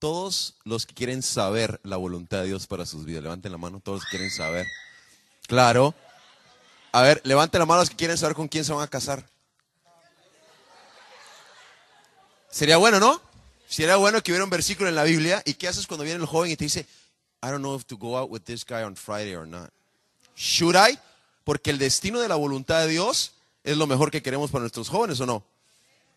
Todos los que quieren saber la voluntad de Dios para sus vidas, levanten la mano, todos los que quieren saber. Claro. A ver, levanten la mano los que quieren saber con quién se van a casar. Sería bueno, ¿no? Sería bueno que hubiera un versículo en la Biblia. ¿Y qué haces cuando viene el joven y te dice, I don't know if to go out with this guy on Friday or not? Should I? Porque el destino de la voluntad de Dios es lo mejor que queremos para nuestros jóvenes, ¿o no?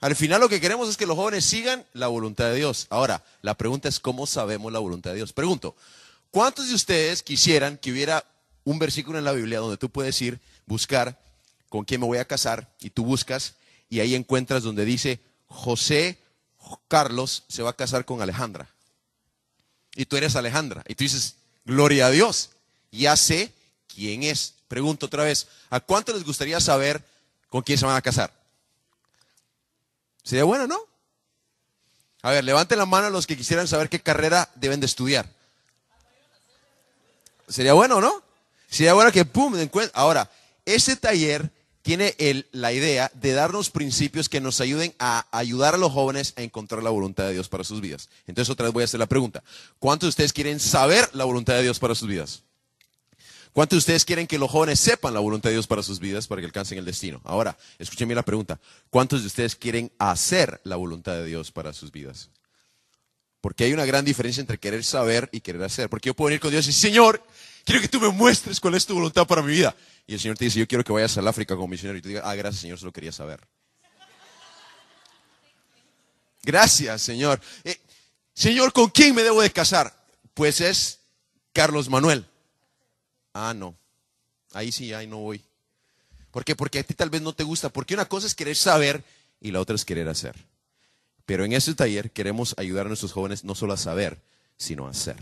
Al final lo que queremos es que los jóvenes sigan la voluntad de Dios. Ahora, la pregunta es cómo sabemos la voluntad de Dios. Pregunto, ¿cuántos de ustedes quisieran que hubiera un versículo en la Biblia donde tú puedes ir, buscar con quién me voy a casar y tú buscas y ahí encuentras donde dice José Carlos se va a casar con Alejandra? Y tú eres Alejandra y tú dices, gloria a Dios, ya sé quién es. Pregunto otra vez, ¿a cuánto les gustaría saber con quién se van a casar? Sería bueno, ¿no? A ver, levanten la mano los que quisieran saber qué carrera deben de estudiar. Sería bueno, ¿no? Sería bueno que, ¡pum!, Ahora, ese taller tiene la idea de darnos principios que nos ayuden a ayudar a los jóvenes a encontrar la voluntad de Dios para sus vidas. Entonces, otra vez voy a hacer la pregunta. ¿Cuántos de ustedes quieren saber la voluntad de Dios para sus vidas? ¿Cuántos de ustedes quieren que los jóvenes sepan la voluntad de Dios para sus vidas para que alcancen el destino? Ahora, escúchenme la pregunta. ¿Cuántos de ustedes quieren hacer la voluntad de Dios para sus vidas? Porque hay una gran diferencia entre querer saber y querer hacer. Porque yo puedo venir con Dios y decir, Señor, quiero que tú me muestres cuál es tu voluntad para mi vida. Y el Señor te dice, yo quiero que vayas al África como misionero. Y tú digas, ah, gracias Señor, solo quería saber. Gracias Señor. Eh, señor, ¿con quién me debo de casar? Pues es Carlos Manuel. Ah, no. Ahí sí, ahí no voy. ¿Por qué? Porque a ti tal vez no te gusta. Porque una cosa es querer saber y la otra es querer hacer. Pero en este taller queremos ayudar a nuestros jóvenes no solo a saber, sino a hacer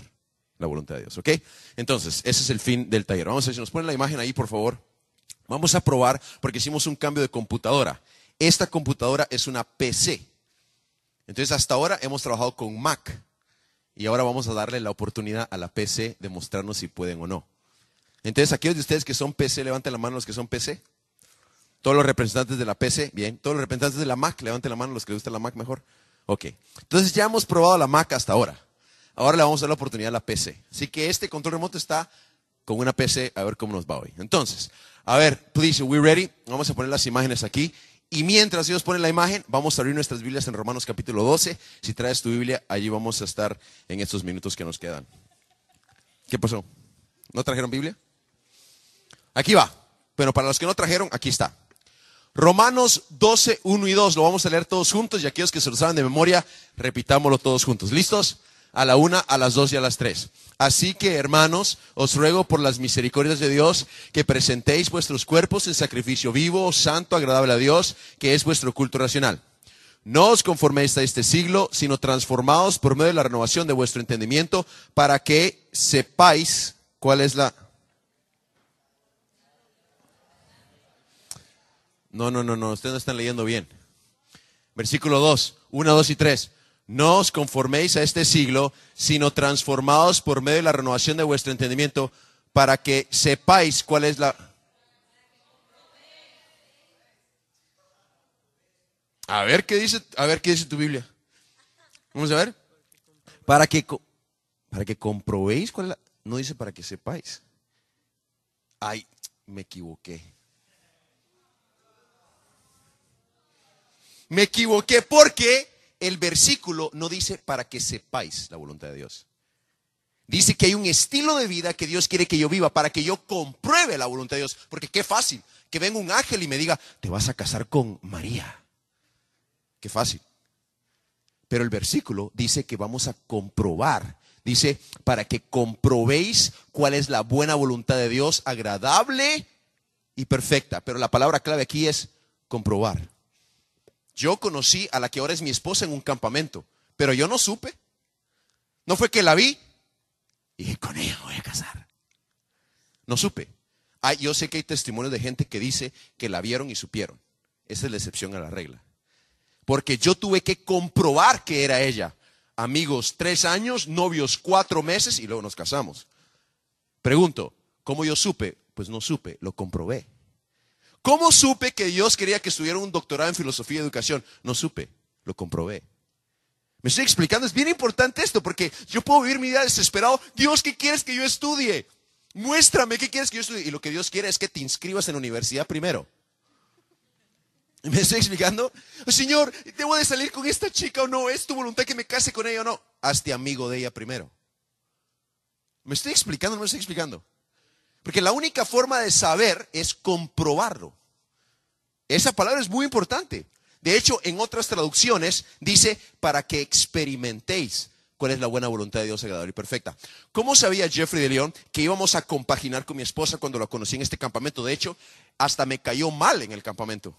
la voluntad de Dios. ¿Ok? Entonces, ese es el fin del taller. Vamos a ver si nos ponen la imagen ahí, por favor. Vamos a probar porque hicimos un cambio de computadora. Esta computadora es una PC. Entonces, hasta ahora hemos trabajado con Mac. Y ahora vamos a darle la oportunidad a la PC de mostrarnos si pueden o no. Entonces, aquellos de ustedes que son PC, levanten la mano los que son PC. Todos los representantes de la PC, bien. Todos los representantes de la Mac, levanten la mano los que les gusta la Mac mejor. Ok. Entonces, ya hemos probado la Mac hasta ahora. Ahora le vamos a dar la oportunidad a la PC. Así que este control remoto está con una PC, a ver cómo nos va hoy. Entonces, a ver, please, we ready? Vamos a poner las imágenes aquí. Y mientras ellos ponen la imagen, vamos a abrir nuestras Biblias en Romanos capítulo 12. Si traes tu Biblia, allí vamos a estar en estos minutos que nos quedan. ¿Qué pasó? ¿No trajeron Biblia? Aquí va. pero para los que no trajeron, aquí está. Romanos 12, 1 y 2. Lo vamos a leer todos juntos y aquellos que se lo saben de memoria, repitámoslo todos juntos. ¿Listos? A la una, a las dos y a las tres. Así que, hermanos, os ruego por las misericordias de Dios que presentéis vuestros cuerpos en sacrificio vivo, santo, agradable a Dios, que es vuestro culto racional. No os conforméis a este siglo, sino transformaos por medio de la renovación de vuestro entendimiento para que sepáis cuál es la No, no, no, no, ustedes no están leyendo bien. Versículo 2, 1, 2 y 3. No os conforméis a este siglo, sino transformados por medio de la renovación de vuestro entendimiento para que sepáis cuál es la... A ver qué dice, a ver qué dice tu Biblia. Vamos a ver. Para que, para que comprobéis cuál es la... No dice para que sepáis. Ay, me equivoqué. Me equivoqué porque el versículo no dice para que sepáis la voluntad de Dios. Dice que hay un estilo de vida que Dios quiere que yo viva para que yo compruebe la voluntad de Dios. Porque qué fácil que venga un ángel y me diga, te vas a casar con María. Qué fácil. Pero el versículo dice que vamos a comprobar. Dice, para que comprobéis cuál es la buena voluntad de Dios, agradable y perfecta. Pero la palabra clave aquí es comprobar. Yo conocí a la que ahora es mi esposa en un campamento, pero yo no supe. No fue que la vi y dije, con ella voy a casar. No supe. yo sé que hay testimonios de gente que dice que la vieron y supieron. Esa es la excepción a la regla. Porque yo tuve que comprobar que era ella. Amigos, tres años, novios, cuatro meses y luego nos casamos. Pregunto, ¿cómo yo supe? Pues no supe, lo comprobé. ¿Cómo supe que Dios quería que estuviera un doctorado en filosofía y educación? No supe, lo comprobé. Me estoy explicando, es bien importante esto, porque yo puedo vivir mi vida desesperado. Dios, ¿qué quieres que yo estudie? Muéstrame, ¿qué quieres que yo estudie? Y lo que Dios quiere es que te inscribas en la universidad primero. ¿Me estoy explicando? Señor, ¿debo de salir con esta chica o no? ¿Es tu voluntad que me case con ella o no? Hazte amigo de ella primero. ¿Me estoy explicando me estoy explicando? Porque la única forma de saber es comprobarlo. Esa palabra es muy importante. De hecho, en otras traducciones dice, para que experimentéis cuál es la buena voluntad de Dios agradable y perfecta. ¿Cómo sabía Jeffrey de León que íbamos a compaginar con mi esposa cuando la conocí en este campamento? De hecho, hasta me cayó mal en el campamento.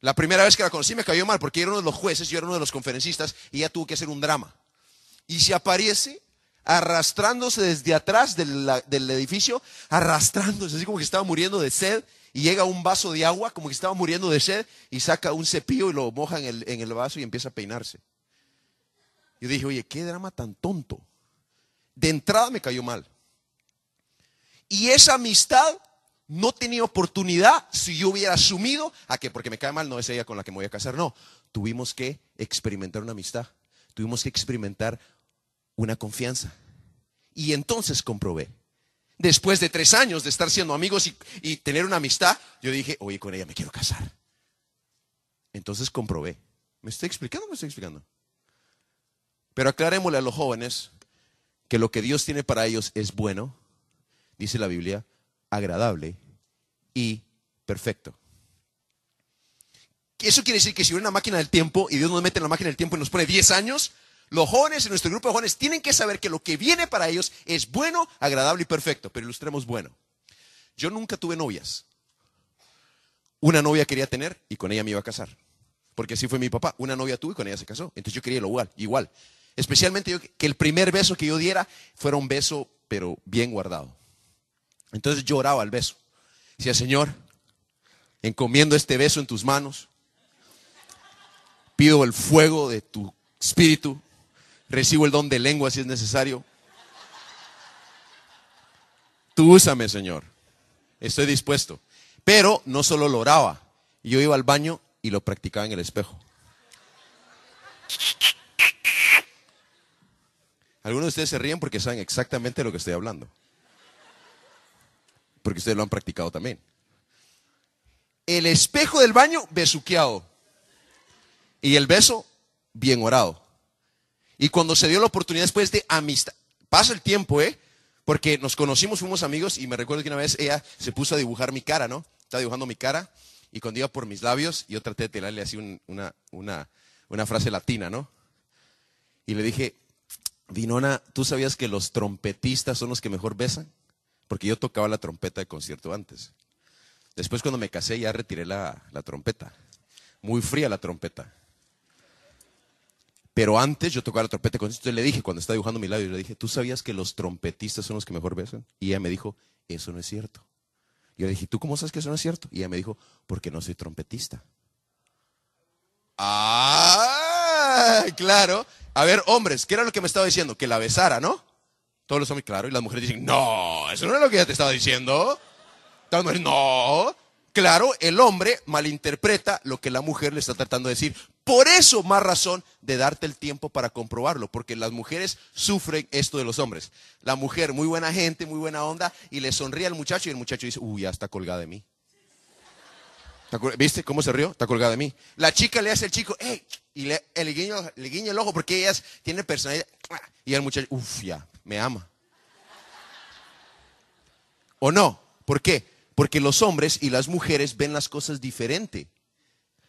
La primera vez que la conocí me cayó mal porque era uno de los jueces, yo era uno de los conferencistas y ya tuvo que hacer un drama. Y si aparece arrastrándose desde atrás del, edificio, arrastrándose, así como que estaba muriendo de sed, y llega un vaso de agua, como que estaba muriendo de sed, y saca un cepillo y lo moja en el, en el vaso y empieza a peinarse. Yo dije, oye, qué drama tan tonto. De entrada me cayó mal. Y esa amistad no tenía oportunidad si yo hubiera asumido a que, porque me cae mal, no es ella con la que me voy a casar. No, tuvimos que experimentar una amistad. Tuvimos que experimentar una confianza. Y entonces comprobé. Después de tres años de estar siendo amigos y, tener una amistad, yo dije, oye, con ella me quiero casar. Entonces comprobé. ¿Me estoy explicando me estoy explicando? Pero aclarémosle a los jóvenes que lo que Dios tiene para ellos es bueno, dice la Biblia, agradable y perfecto. Eso quiere decir que si hubiera una máquina del tiempo y Dios nos mete en la máquina del tiempo y nos pone 10 años, los jóvenes en nuestro grupo de jóvenes tienen que saber que lo que viene para ellos es bueno, agradable y perfecto. Pero ilustremos bueno. Yo nunca tuve novias. Una novia quería tener y con ella me iba a casar. Porque así fue mi papá. Una novia tuve y con ella se casó. Entonces yo quería lo igual. igual. Especialmente que el primer beso que yo diera fuera un beso, pero bien guardado. Entonces lloraba al beso. Decía, Señor, encomiendo este beso en tus manos. Pido el fuego de tu espíritu Recibo el don de lengua si es necesario. Tú úsame, Señor. Estoy dispuesto. Pero no solo lo oraba. Yo iba al baño y lo practicaba en el espejo. Algunos de ustedes se ríen porque saben exactamente lo que estoy hablando. Porque ustedes lo han practicado también. El espejo del baño besuqueado. Y el beso bien orado. Y cuando se dio la oportunidad después de amistad, pasa el tiempo, ¿eh? Porque nos conocimos, fuimos amigos y me recuerdo que una vez ella se puso a dibujar mi cara, ¿no? Estaba dibujando mi cara y cuando iba por mis labios, yo traté de tirarle así una, una, una frase latina, ¿no? Y le dije, Dinona, ¿tú sabías que los trompetistas son los que mejor besan? Porque yo tocaba la trompeta de concierto antes. Después cuando me casé ya retiré la trompeta. Muy fría la trompeta. Pero antes yo tocaba la trompeta con esto. le dije, cuando estaba dibujando mi labio, le dije, ¿tú sabías que los trompetistas son los que mejor besan? Y ella me dijo, eso no es cierto. Yo le dije, ¿tú cómo sabes que eso no es cierto? Y ella me dijo, porque no soy trompetista. Ah, claro. A ver, hombres, ¿qué era lo que me estaba diciendo? Que la besara, ¿no? Todos los hombres, claro. Y las mujeres dicen, no, eso no es lo que ella te estaba diciendo. Todas no. Claro, el hombre malinterpreta lo que la mujer le está tratando de decir. Por eso más razón de darte el tiempo para comprobarlo, porque las mujeres sufren esto de los hombres. La mujer, muy buena gente, muy buena onda, y le sonríe al muchacho y el muchacho dice, uy, ya está colgada de mí. ¿Viste cómo se rió? Está colgada de mí. La chica le hace al chico, "Ey," y le, guiña, el ojo porque ella tiene personalidad. Y el muchacho, uff, ya, me ama. ¿O no? ¿Por qué? Porque los hombres y las mujeres ven las cosas diferente.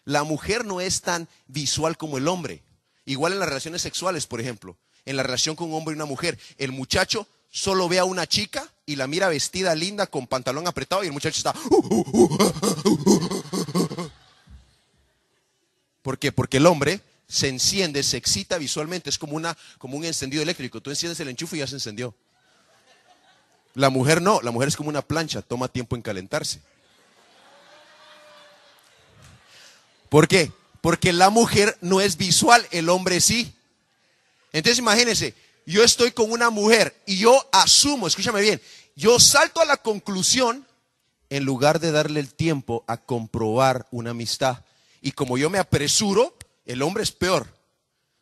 La mujer no es tan visual como el hombre. Igual en las relaciones sexuales, por ejemplo. En la relación con un hombre y una mujer. El muchacho solo ve a una chica y la mira vestida linda con pantalón apretado y el muchacho está... ¿Por qué? Porque el hombre se enciende, se excita visualmente. Es como, una, como un encendido eléctrico. Tú enciendes el enchufe y ya se encendió. La mujer no, la mujer es como una plancha, toma tiempo en calentarse. ¿Por qué? Porque la mujer no es visual, el hombre sí. Entonces imagínense, yo estoy con una mujer y yo asumo, escúchame bien, yo salto a la conclusión en lugar de darle el tiempo a comprobar una amistad. Y como yo me apresuro, el hombre es peor,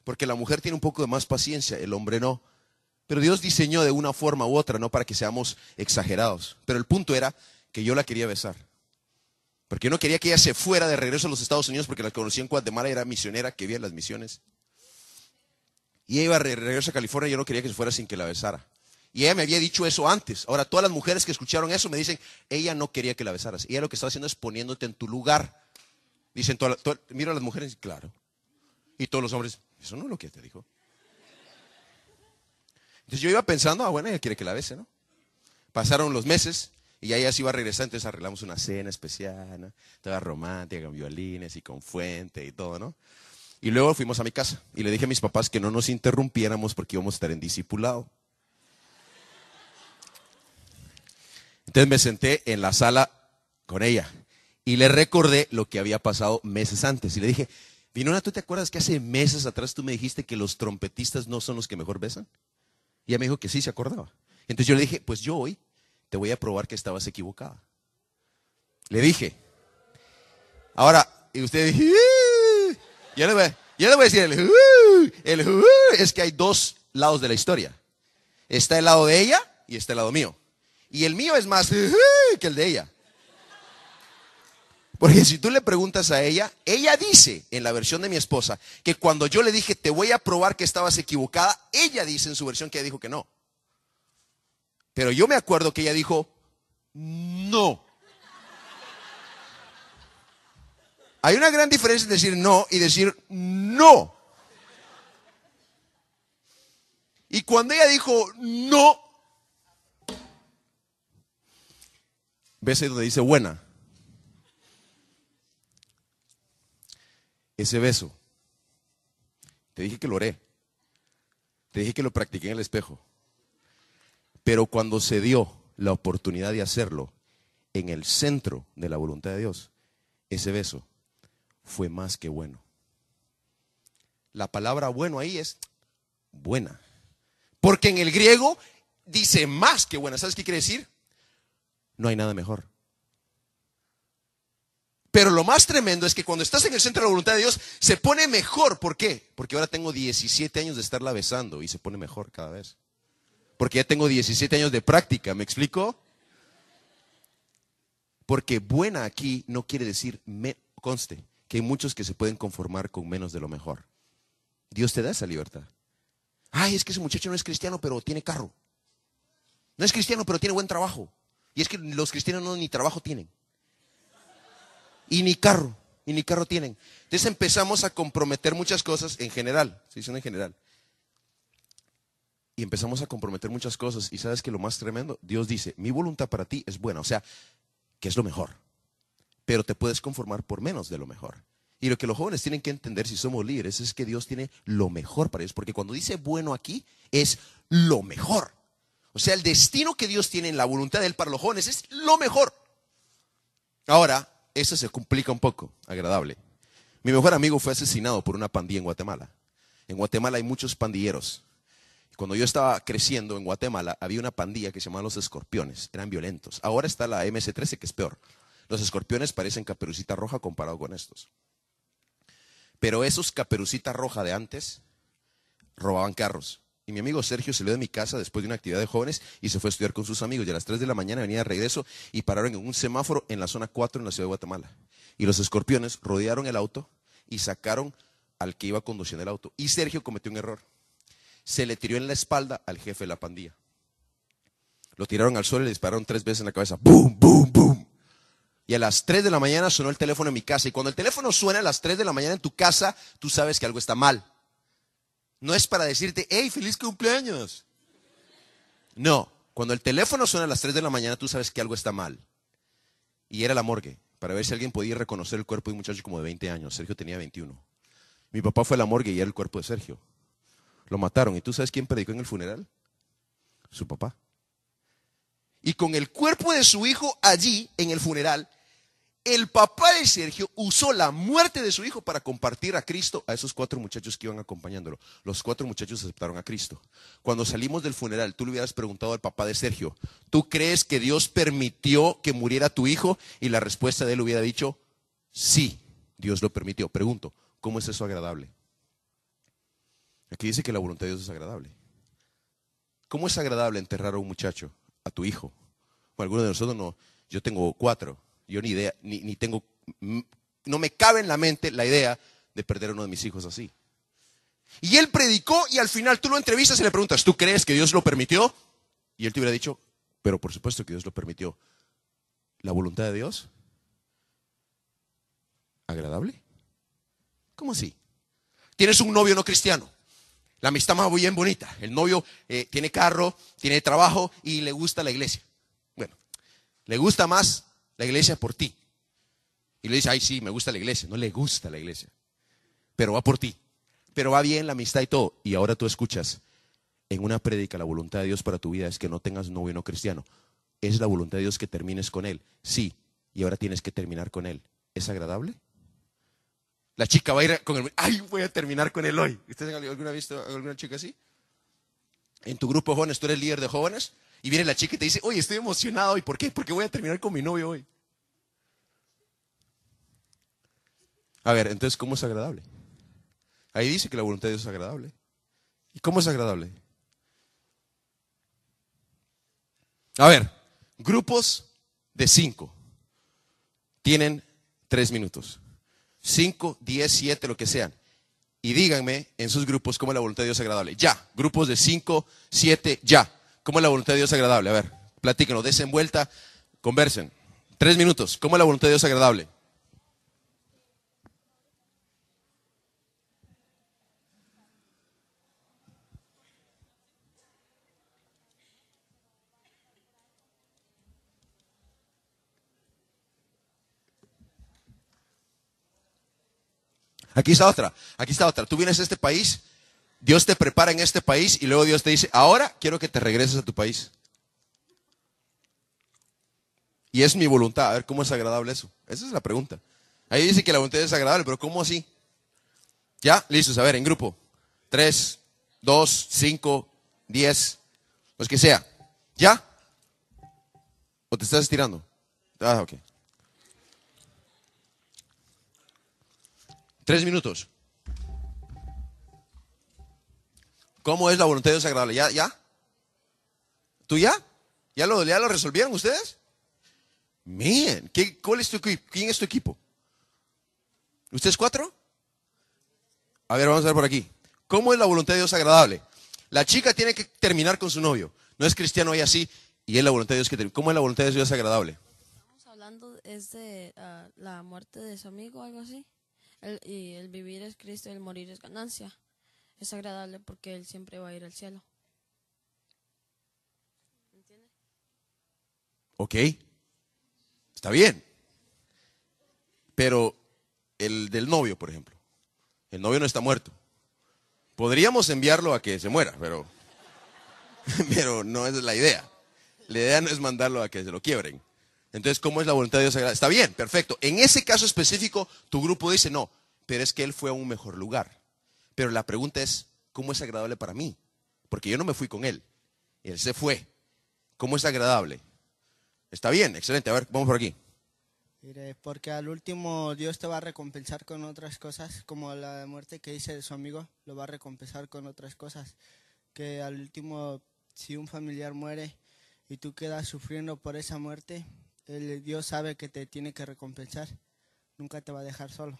porque la mujer tiene un poco de más paciencia, el hombre no. Pero Dios diseñó de una forma u otra, no para que seamos exagerados. Pero el punto era que yo la quería besar. Porque yo no quería que ella se fuera de regreso a los Estados Unidos porque la conocí en Guatemala, era misionera que vivía las misiones. Y ella iba de regreso a California y yo no quería que se fuera sin que la besara. Y ella me había dicho eso antes. Ahora, todas las mujeres que escucharon eso me dicen, ella no quería que la besaras. Ella lo que estaba haciendo es poniéndote en tu lugar. Dicen, mira a las mujeres, claro. Y todos los hombres, eso no es lo que te dijo. Entonces yo iba pensando, ah, bueno, ella quiere que la bese, ¿no? Pasaron los meses y ella se iba a regresar, entonces arreglamos una cena especial, ¿no? toda romántica, con violines y con fuente y todo, ¿no? Y luego fuimos a mi casa y le dije a mis papás que no nos interrumpiéramos porque íbamos a estar en discipulado. Entonces me senté en la sala con ella y le recordé lo que había pasado meses antes y le dije, Vinona, ¿tú te acuerdas que hace meses atrás tú me dijiste que los trompetistas no son los que mejor besan? Y ella me dijo que sí se acordaba. Entonces yo le dije, pues yo hoy te voy a probar que estabas equivocada. Le dije. Ahora, y usted yo, le voy, a decir, el, es que hay dos lados de la historia. Está el lado de ella y está el lado mío. Y el mío es más que el de ella. Porque si tú le preguntas a ella, ella dice en la versión de mi esposa que cuando yo le dije, te voy a probar que estabas equivocada, ella dice en su versión que ella dijo que no. Pero yo me acuerdo que ella dijo, no. Hay una gran diferencia en decir no y decir no. Y cuando ella dijo no, ves ahí donde dice buena. ese beso. Te dije que lo oré. Te dije que lo practiqué en el espejo. Pero cuando se dio la oportunidad de hacerlo en el centro de la voluntad de Dios, ese beso fue más que bueno. La palabra bueno ahí es buena. Porque en el griego dice más que buena. ¿Sabes qué quiere decir? No hay nada mejor. Pero lo más tremendo es que cuando estás en el centro de la voluntad de Dios, se pone mejor. ¿Por qué? Porque ahora tengo 17 años de estarla besando y se pone mejor cada vez. Porque ya tengo 17 años de práctica, ¿me explico? Porque buena aquí no quiere decir, conste, que hay muchos que se pueden conformar con menos de lo mejor. Dios te da esa libertad. Ay, es que ese muchacho no es cristiano, pero tiene carro. No es cristiano, pero tiene buen trabajo. Y es que los cristianos no ni trabajo tienen y ni carro, y ni carro tienen. Entonces empezamos a comprometer muchas cosas en general, se dice en general. Y empezamos a comprometer muchas cosas. Y sabes que lo más tremendo, Dios dice, mi voluntad para ti es buena, o sea, que es lo mejor. Pero te puedes conformar por menos de lo mejor. Y lo que los jóvenes tienen que entender si somos líderes es que Dios tiene lo mejor para ellos. Porque cuando dice bueno aquí, es lo mejor. O sea, el destino que Dios tiene en la voluntad de Él para los jóvenes es lo mejor. Ahora, eso se complica un poco, agradable. Mi mejor amigo fue asesinado por una pandilla en Guatemala. En Guatemala hay muchos pandilleros. Cuando yo estaba creciendo en Guatemala, había una pandilla que se llamaba los escorpiones. Eran violentos. Ahora está la MS-13, que es peor. Los escorpiones parecen caperucita roja comparado con estos. Pero esos caperucita roja de antes robaban carros y mi amigo Sergio salió de mi casa después de una actividad de jóvenes y se fue a estudiar con sus amigos. Y a las 3 de la mañana venía de regreso y pararon en un semáforo en la zona 4 en la ciudad de Guatemala. Y los escorpiones rodearon el auto y sacaron al que iba conduciendo el auto. Y Sergio cometió un error. Se le tiró en la espalda al jefe de la pandilla. Lo tiraron al suelo y le dispararon tres veces en la cabeza. ¡Bum, bum, bum! Y a las 3 de la mañana sonó el teléfono en mi casa. Y cuando el teléfono suena a las 3 de la mañana en tu casa, tú sabes que algo está mal. No es para decirte, hey, feliz cumpleaños. No, cuando el teléfono suena a las 3 de la mañana, tú sabes que algo está mal. Y era la morgue, para ver si alguien podía reconocer el cuerpo de un muchacho como de 20 años. Sergio tenía 21. Mi papá fue a la morgue y era el cuerpo de Sergio. Lo mataron. ¿Y tú sabes quién predicó en el funeral? Su papá. Y con el cuerpo de su hijo allí, en el funeral, el papá de Sergio usó la muerte de su hijo para compartir a Cristo a esos cuatro muchachos que iban acompañándolo. Los cuatro muchachos aceptaron a Cristo. Cuando salimos del funeral, tú le hubieras preguntado al papá de Sergio, ¿tú crees que Dios permitió que muriera tu hijo? Y la respuesta de él hubiera dicho, sí, Dios lo permitió. Pregunto, ¿cómo es eso agradable? Aquí dice que la voluntad de Dios es agradable. ¿Cómo es agradable enterrar a un muchacho, a tu hijo? o alguno de nosotros no. Yo tengo cuatro yo ni idea, ni, tengo, no me cabe en la mente la idea de perder a uno de mis hijos así. Y él predicó y al final tú lo entrevistas y le preguntas, ¿tú crees que Dios lo permitió? Y él te hubiera dicho, pero por supuesto que Dios lo permitió. ¿La voluntad de Dios? ¿Agradable? ¿Cómo así? Tienes un novio no cristiano. La amistad más bien bonita. El novio eh, tiene carro, tiene trabajo y le gusta la iglesia. Bueno, le gusta más la iglesia por ti. Y le dice, ay, sí, me gusta la iglesia. No le gusta la iglesia. Pero va por ti. Pero va bien la amistad y todo. Y ahora tú escuchas, en una prédica, la voluntad de Dios para tu vida es que no tengas novio no cristiano. Es la voluntad de Dios que termines con él. Sí. Y ahora tienes que terminar con él. ¿Es agradable? La chica va a ir con el... ¡Ay, voy a terminar con él hoy! ¿Ustedes alguna vez visto alguna chica así? En tu grupo de jóvenes, tú eres líder de jóvenes. Y viene la chica y te dice, oye, estoy emocionado. ¿Y por qué? Porque voy a terminar con mi novio hoy. A ver, entonces, ¿cómo es agradable? Ahí dice que la voluntad de Dios es agradable. ¿Y cómo es agradable? A ver, grupos de cinco. Tienen tres minutos. Cinco, diez, siete, lo que sean. Y díganme en sus grupos cómo la voluntad de Dios es agradable. Ya, grupos de cinco, siete, ya. ¿Cómo es la voluntad de Dios agradable? A ver, platíquenos, desenvuelta, conversen. Tres minutos. ¿Cómo es la voluntad de Dios agradable? Aquí está otra, aquí está otra. Tú vienes a este país Dios te prepara en este país y luego Dios te dice, ahora quiero que te regreses a tu país. Y es mi voluntad. A ver, ¿cómo es agradable eso? Esa es la pregunta. Ahí dice que la voluntad es agradable, pero ¿cómo así? Ya, listos. A ver, en grupo. Tres, dos, cinco, diez, los que sea. ¿Ya? ¿O te estás estirando? Ah, ok. Tres minutos. ¿Cómo es la voluntad de Dios agradable? ¿Ya? ¿Ya? ¿Tú ya? ¿Ya lo, ya lo resolvieron ustedes? Miren, cuál es tu, ¿quién es tu equipo? ¿Ustedes cuatro? A ver, vamos a ver por aquí. ¿Cómo es la voluntad de Dios agradable? La chica tiene que terminar con su novio. No es cristiano y así. Y es la voluntad de Dios que ¿Cómo es la voluntad de Dios agradable? Estamos hablando es de ah, la muerte de su amigo, algo así. y el vivir es Cristo, Y el morir es ganancia es agradable porque él siempre va a ir al cielo. ¿Entiendes? Ok, está bien. Pero el del novio, por ejemplo, el novio no está muerto. Podríamos enviarlo a que se muera, pero, pero no es la idea. La idea no es mandarlo a que se lo quiebren. Entonces, ¿cómo es la voluntad de Dios Está bien, perfecto. En ese caso específico, tu grupo dice, no, pero es que él fue a un mejor lugar. Pero la pregunta es, ¿cómo es agradable para mí? Porque yo no me fui con él. Él se fue. ¿Cómo es agradable? Está bien, excelente. A ver, vamos por aquí. porque al último Dios te va a recompensar con otras cosas, como la muerte que hice de su amigo, lo va a recompensar con otras cosas. Que al último, si un familiar muere y tú quedas sufriendo por esa muerte, el Dios sabe que te tiene que recompensar. Nunca te va a dejar solo.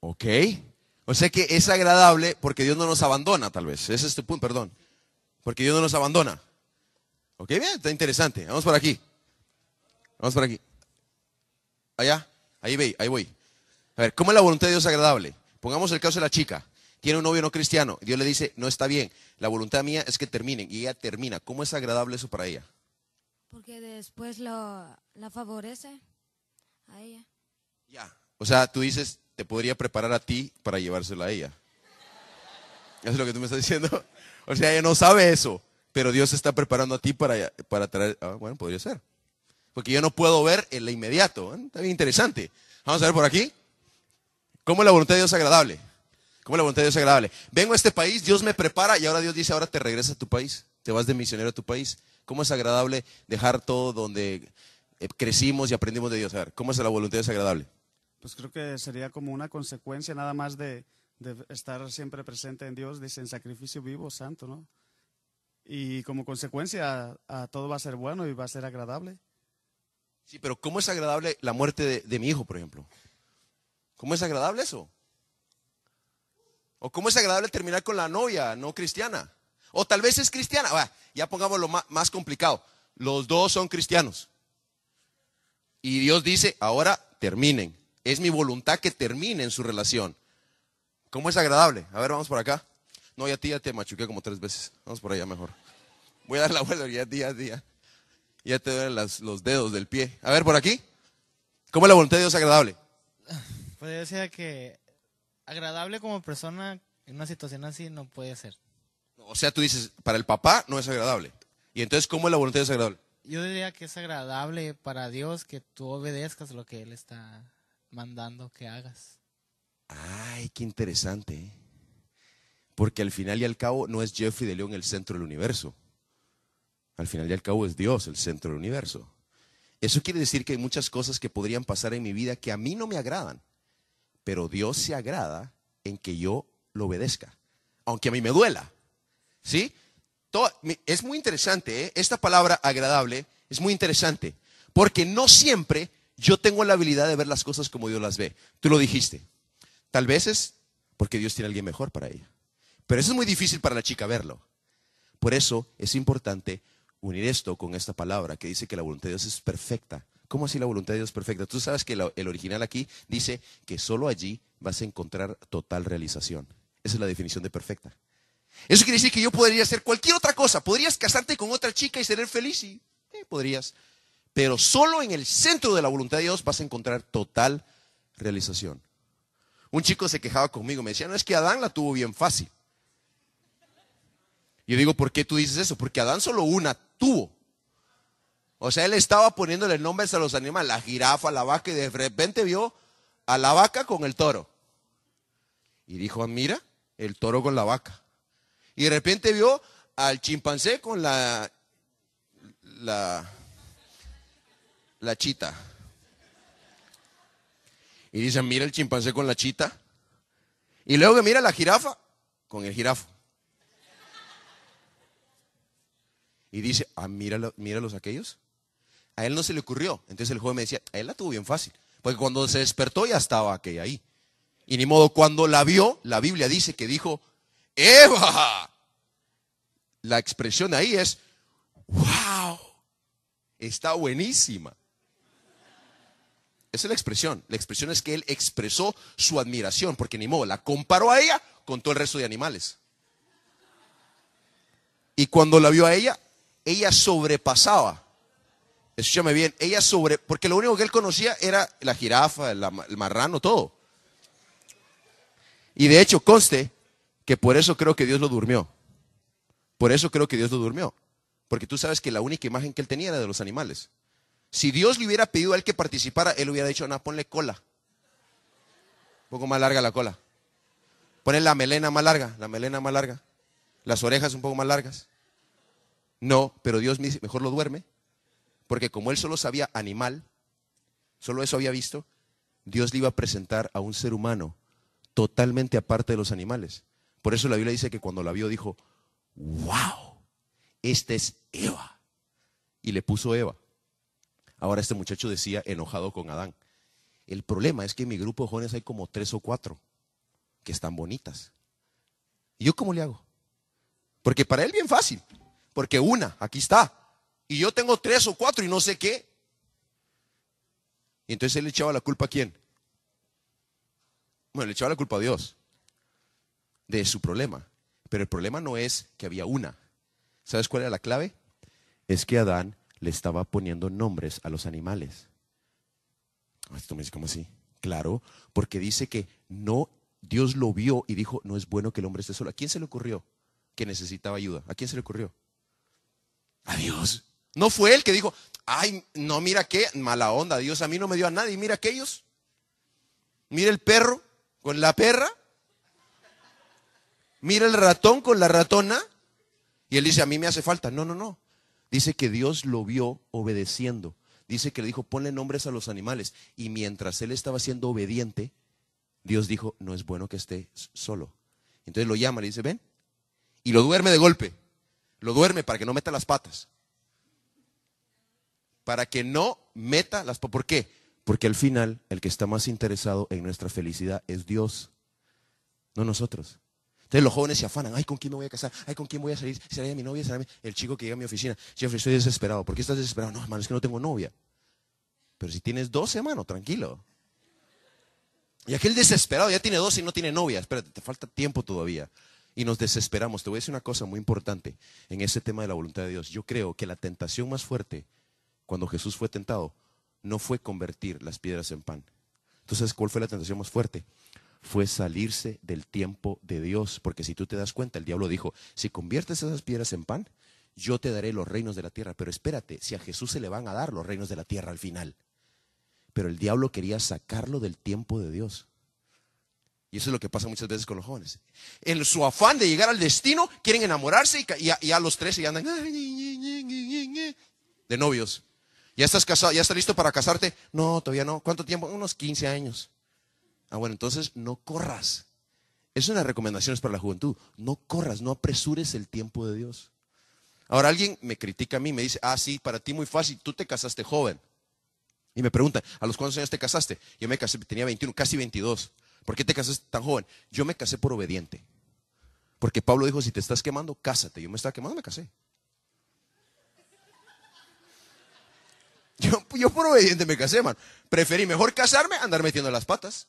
¿Ok? O sea que es agradable porque Dios no nos abandona, tal vez. Ese es tu punto, perdón. Porque Dios no nos abandona. ¿Ok? Bien, está interesante. Vamos por aquí. Vamos por aquí. Allá. Ahí ve, ahí voy. A ver, ¿cómo es la voluntad de Dios agradable? Pongamos el caso de la chica. Tiene un novio no cristiano. Dios le dice, no está bien. La voluntad mía es que terminen. Y ella termina. ¿Cómo es agradable eso para ella? Porque después lo, la favorece a ella. Ya. O sea, tú dices, te podría preparar a ti para llevársela a ella. Eso es lo que tú me estás diciendo. O sea, ella no sabe eso, pero Dios está preparando a ti para, para traer... Ah, bueno, podría ser. Porque yo no puedo ver en el inmediato. ¿eh? Está bien interesante. Vamos a ver por aquí. ¿Cómo es la voluntad de Dios agradable? ¿Cómo es la voluntad de Dios agradable? Vengo a este país, Dios me prepara y ahora Dios dice, ahora te regresas a tu país. Te vas de misionero a tu país. ¿Cómo es agradable dejar todo donde eh, crecimos y aprendimos de Dios? A ver, ¿cómo es la voluntad de Dios agradable? pues creo que sería como una consecuencia nada más de, estar siempre presente en Dios, dice, en sacrificio vivo, santo, ¿no? Y como consecuencia todo va a ser bueno y va a ser agradable. Sí, pero ¿cómo es agradable la muerte de, mi hijo, por ejemplo? ¿Cómo es agradable eso? ¿O cómo es agradable terminar con la novia no cristiana? O tal vez es cristiana. Ah, ya pongamos lo más complicado. Los dos son cristianos. Y Dios dice, ahora terminen. Es mi voluntad que termine en su relación. ¿Cómo es agradable? A ver, vamos por acá. No, ya ya te machuqué como tres veces. Vamos por allá mejor. Voy a dar la vuelta, ya a día. Ya te duelen los dedos del pie. A ver, por aquí. ¿Cómo es la voluntad de Dios agradable? Pues yo decía que agradable como persona en una situación así no puede ser. O sea, tú dices, para el papá no es agradable. Y entonces, ¿cómo es la voluntad de Dios agradable? Yo diría que es agradable para Dios que tú obedezcas lo que Él está mandando que hagas. Ay, qué interesante. ¿eh? Porque al final y al cabo no es Jeffrey de León el centro del universo. Al final y al cabo es Dios el centro del universo. Eso quiere decir que hay muchas cosas que podrían pasar en mi vida que a mí no me agradan, pero Dios se agrada en que yo lo obedezca, aunque a mí me duela. ¿Sí? Todo, es muy interesante, ¿eh? esta palabra agradable es muy interesante, porque no siempre yo tengo la habilidad de ver las cosas como Dios las ve. Tú lo dijiste. Tal vez es porque Dios tiene a alguien mejor para ella. Pero eso es muy difícil para la chica verlo. Por eso es importante unir esto con esta palabra que dice que la voluntad de Dios es perfecta. ¿Cómo así la voluntad de Dios es perfecta? Tú sabes que el original aquí dice que solo allí vas a encontrar total realización. Esa es la definición de perfecta. Eso quiere decir que yo podría hacer cualquier otra cosa. Podrías casarte con otra chica y ser feliz y podrías. Pero solo en el centro de la voluntad de Dios vas a encontrar total realización. Un chico se quejaba conmigo, me decía, no es que Adán la tuvo bien fácil. Yo digo, ¿por qué tú dices eso? Porque Adán solo una tuvo. O sea, él estaba poniéndole nombres a los animales, la jirafa, la vaca, y de repente vio a la vaca con el toro. Y dijo, ah, mira, el toro con la vaca. Y de repente vio al chimpancé con la, la la chita. Y dicen, mira el chimpancé con la chita. Y luego que mira la jirafa con el jirafo. Y dice, ah, míralo, míralos aquellos. A él no se le ocurrió. Entonces el joven me decía, a él la tuvo bien fácil. Porque cuando se despertó ya estaba aquella ahí. Y ni modo, cuando la vio, la Biblia dice que dijo, Eva. La expresión ahí es, wow, está buenísima. Esa es la expresión. La expresión es que él expresó su admiración, porque ni modo, la comparó a ella con todo el resto de animales. Y cuando la vio a ella, ella sobrepasaba. Escúchame bien, ella sobre, porque lo único que él conocía era la jirafa, el, el marrano, todo. Y de hecho, conste que por eso creo que Dios lo durmió. Por eso creo que Dios lo durmió. Porque tú sabes que la única imagen que él tenía era de los animales. Si Dios le hubiera pedido a él que participara, él hubiera dicho, no, ponle cola. Un poco más larga la cola. Ponle la melena más larga, la melena más larga. Las orejas un poco más largas. No, pero Dios mejor lo duerme. Porque como él solo sabía animal, solo eso había visto, Dios le iba a presentar a un ser humano totalmente aparte de los animales. Por eso la Biblia dice que cuando la vio dijo, wow, esta es Eva. Y le puso Eva. Ahora este muchacho decía enojado con Adán. El problema es que en mi grupo de jóvenes hay como tres o cuatro que están bonitas. ¿Y yo cómo le hago? Porque para él bien fácil. Porque una, aquí está. Y yo tengo tres o cuatro y no sé qué. Y entonces él le echaba la culpa a quién. Bueno, le echaba la culpa a Dios de su problema. Pero el problema no es que había una. ¿Sabes cuál era la clave? Es que Adán le estaba poniendo nombres a los animales. Ah, esto me dice, ¿cómo así? Claro, porque dice que no, Dios lo vio y dijo, no es bueno que el hombre esté solo. ¿A quién se le ocurrió que necesitaba ayuda? ¿A quién se le ocurrió? A Dios. No fue él que dijo, ay, no, mira qué, mala onda, Dios a mí no me dio a nadie, mira aquellos. Mira el perro con la perra. Mira el ratón con la ratona. Y él dice, a mí me hace falta. No, no, no. Dice que Dios lo vio obedeciendo. Dice que le dijo, ponle nombres a los animales. Y mientras él estaba siendo obediente, Dios dijo, no es bueno que esté solo. Entonces lo llama, le dice, ven. Y lo duerme de golpe. Lo duerme para que no meta las patas. Para que no meta las patas. ¿Por qué? Porque al final el que está más interesado en nuestra felicidad es Dios, no nosotros. Entonces los jóvenes se afanan, ay, ¿con quién me voy a casar? Ay, ¿con quién voy a salir? ¿Será mi novia? ¿Será el chico que llega a mi oficina? Jeffrey, estoy desesperado. ¿Por qué estás desesperado? No, hermano, es que no tengo novia. Pero si tienes dos, hermano, tranquilo. Y aquel desesperado ya tiene dos y no tiene novia. Espérate, te falta tiempo todavía. Y nos desesperamos. Te voy a decir una cosa muy importante en ese tema de la voluntad de Dios. Yo creo que la tentación más fuerte cuando Jesús fue tentado no fue convertir las piedras en pan. Entonces, ¿cuál fue la tentación más fuerte? fue salirse del tiempo de Dios. Porque si tú te das cuenta, el diablo dijo, si conviertes esas piedras en pan, yo te daré los reinos de la tierra. Pero espérate, si a Jesús se le van a dar los reinos de la tierra al final. Pero el diablo quería sacarlo del tiempo de Dios. Y eso es lo que pasa muchas veces con los jóvenes. En su afán de llegar al destino, quieren enamorarse y, a, los tres ya andan de novios. ¿Ya estás casado? ¿Ya estás listo para casarte? No, todavía no. ¿Cuánto tiempo? Unos 15 años. Ah, bueno, entonces no corras. Es una recomendación para la juventud. No corras, no apresures el tiempo de Dios. Ahora alguien me critica a mí, me dice, ah, sí, para ti muy fácil, tú te casaste joven. Y me preguntan, ¿a los cuántos años te casaste? Yo me casé, tenía 21, casi 22. ¿Por qué te casaste tan joven? Yo me casé por obediente. Porque Pablo dijo, si te estás quemando, cásate. Yo me estaba quemando, me casé. Yo, yo por obediente me casé, Man. Preferí mejor casarme, andar metiendo las patas.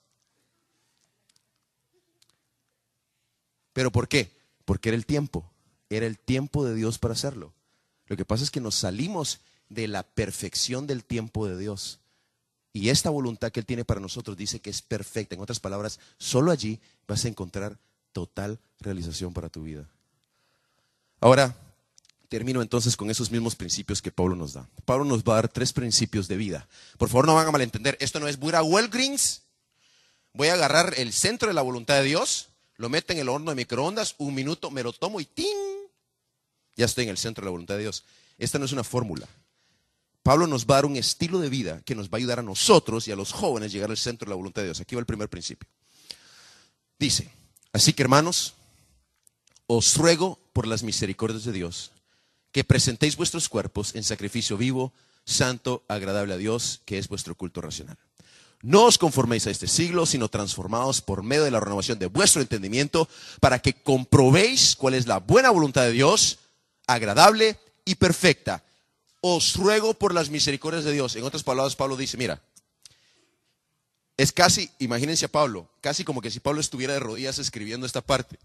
¿Pero por qué? Porque era el tiempo. Era el tiempo de Dios para hacerlo. Lo que pasa es que nos salimos de la perfección del tiempo de Dios. Y esta voluntad que Él tiene para nosotros dice que es perfecta. En otras palabras, solo allí vas a encontrar total realización para tu vida. Ahora, termino entonces con esos mismos principios que Pablo nos da. Pablo nos va a dar tres principios de vida. Por favor, no van a malentender. Esto no es voy Walgreens, voy a agarrar el centro de la voluntad de Dios lo meto en el horno de microondas, un minuto, me lo tomo y tin. Ya estoy en el centro de la voluntad de Dios. Esta no es una fórmula. Pablo nos va a dar un estilo de vida que nos va a ayudar a nosotros y a los jóvenes a llegar al centro de la voluntad de Dios. Aquí va el primer principio. Dice, así que hermanos, os ruego por las misericordias de Dios que presentéis vuestros cuerpos en sacrificio vivo, santo, agradable a Dios, que es vuestro culto racional. No os conforméis a este siglo, sino transformados por medio de la renovación de vuestro entendimiento para que comprobéis cuál es la buena voluntad de Dios, agradable y perfecta. Os ruego por las misericordias de Dios. En otras palabras, Pablo dice, mira, es casi, imagínense a Pablo, casi como que si Pablo estuviera de rodillas escribiendo esta parte.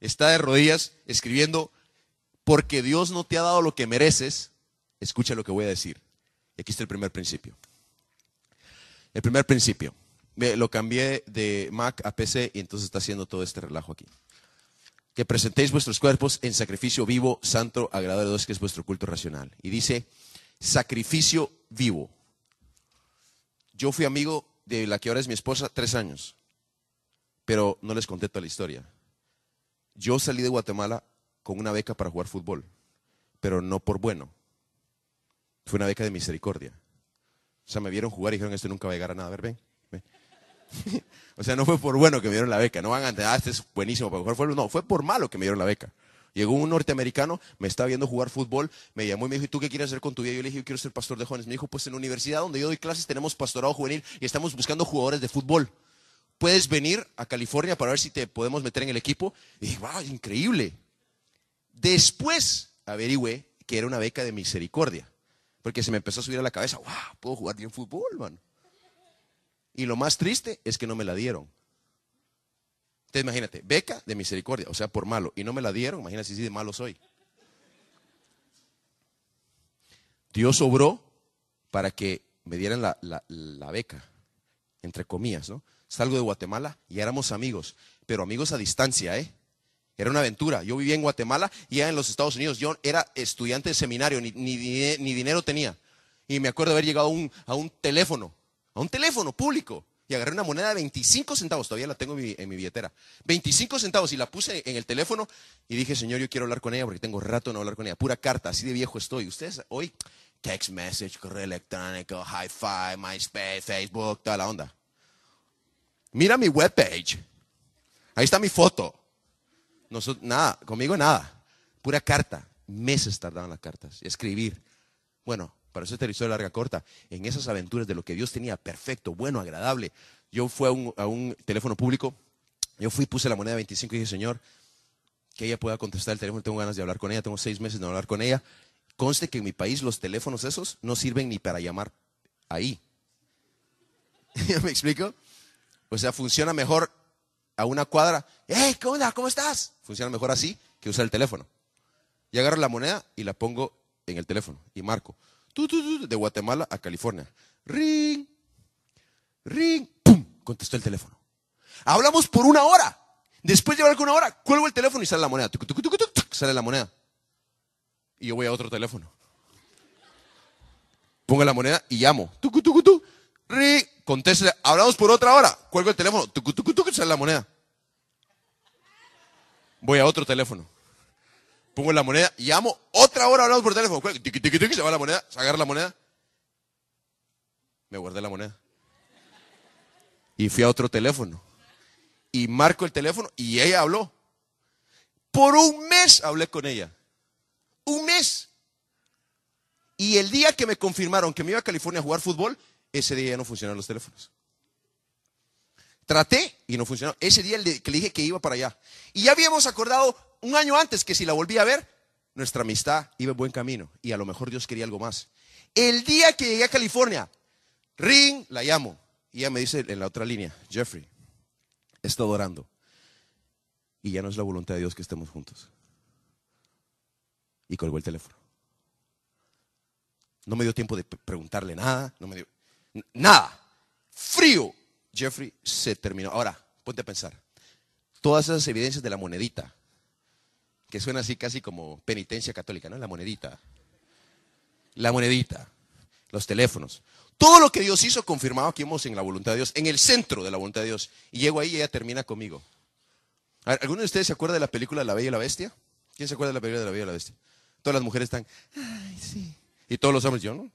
Está de rodillas escribiendo, porque Dios no te ha dado lo que mereces, escucha lo que voy a decir. aquí está el primer principio. El primer principio. me Lo cambié de Mac a PC y entonces está haciendo todo este relajo aquí. Que presentéis vuestros cuerpos en sacrificio vivo, santo, agradable a Dios, que es vuestro culto racional. Y dice, sacrificio vivo. Yo fui amigo de la que ahora es mi esposa tres años, pero no les conté toda la historia. Yo salí de Guatemala con una beca para jugar fútbol, pero no por bueno. Fue una beca de misericordia. O sea, me vieron jugar y dijeron, este nunca va a llegar a nada. A ver, ven. o sea, no fue por bueno que me dieron la beca. No van a ah, este es buenísimo para jugar fútbol. No, fue por malo que me dieron la beca. Llegó un norteamericano, me estaba viendo jugar fútbol, me llamó y me dijo, ¿y tú qué quieres hacer con tu vida? Yo le dije, yo quiero ser pastor de jóvenes. Me dijo, pues en la universidad donde yo doy clases tenemos pastorado juvenil y estamos buscando jugadores de fútbol. ¿Puedes venir a California para ver si te podemos meter en el equipo? Y dije, wow, increíble. Después averigüé que era una beca de misericordia. Porque se me empezó a subir a la cabeza, wow, puedo jugar bien fútbol, mano. Y lo más triste es que no me la dieron. Entonces imagínate, beca de misericordia, o sea, por malo, y no me la dieron, imagínate si de malo soy. Dios obró para que me dieran la, la beca, entre comillas, ¿no? Salgo de Guatemala y éramos amigos, pero amigos a distancia, ¿eh? Era una aventura. Yo vivía en Guatemala y en los Estados Unidos. Yo era estudiante de seminario, ni, dinero tenía. Y me acuerdo haber llegado a un teléfono, a un teléfono público, y agarré una moneda de 25 centavos, todavía la tengo en mi, billetera, 25 centavos y la puse en el teléfono y dije, Señor, yo quiero hablar con ella porque tengo rato no hablar con ella, pura carta, así de viejo estoy. Ustedes hoy, text message, correo electrónico, hi-fi, MySpace, Facebook, toda la onda. Mira mi webpage, ahí está mi foto. Nosotros, nada, conmigo nada. Pura carta. Meses tardaban las cartas. Escribir. Bueno, para eso esta de larga corta. En esas aventuras de lo que Dios tenía perfecto, bueno, agradable. Yo fui a un, teléfono público. Yo fui, puse la moneda de 25 y dije, Señor, que ella pueda contestar el teléfono. Tengo ganas de hablar con ella. Tengo seis meses de hablar con ella. Conste que en mi país los teléfonos esos no sirven ni para llamar ahí. ¿Me explico? O sea, funciona mejor a una cuadra, hey, cómo ¿Cómo estás? Funciona mejor así que usar el teléfono. Y agarro la moneda y la pongo en el teléfono y marco. Tú, tú, tú, de Guatemala a California. Ring, ring, pum, contestó el teléfono. Hablamos por una hora. Después de hablar con una hora, cuelgo el teléfono y sale la moneda. sale la moneda. Y yo voy a otro teléfono. Pongo la moneda y llamo. Ri, contéstele, hablamos por otra hora, cuelgo el teléfono, tú tucu, sale la moneda. Voy a otro teléfono. Pongo la moneda, llamo, otra hora hablamos por teléfono, cuelgo, se va la moneda, se agarra la moneda. Me guardé la moneda. Y fui a otro teléfono. Y marco el teléfono y ella habló. Por un mes hablé con ella. Un mes. Y el día que me confirmaron que me iba a California a jugar fútbol, ese día ya no funcionaron los teléfonos. Traté y no funcionó. Ese día le dije que iba para allá. Y ya habíamos acordado un año antes que si la volvía a ver, nuestra amistad iba en buen camino. Y a lo mejor Dios quería algo más. El día que llegué a California, Ring, la llamo. Y ella me dice en la otra línea, Jeffrey, estoy orando. Y ya no es la voluntad de Dios que estemos juntos. Y colgó el teléfono. No me dio tiempo de preguntarle nada. No me dio. Nada. Frío. Jeffrey se terminó. Ahora, ponte a pensar. Todas esas evidencias de la monedita, que suena así casi como penitencia católica, ¿no? La monedita. La monedita. Los teléfonos. Todo lo que Dios hizo confirmado que hemos en la voluntad de Dios, en el centro de la voluntad de Dios. Y llego ahí y ella termina conmigo. ¿Alguno de ustedes se acuerda de la película La Bella y la Bestia? ¿Quién se acuerda de la película de La Bella y la Bestia? Todas las mujeres están, ay, sí. Y todos los hombres, yo no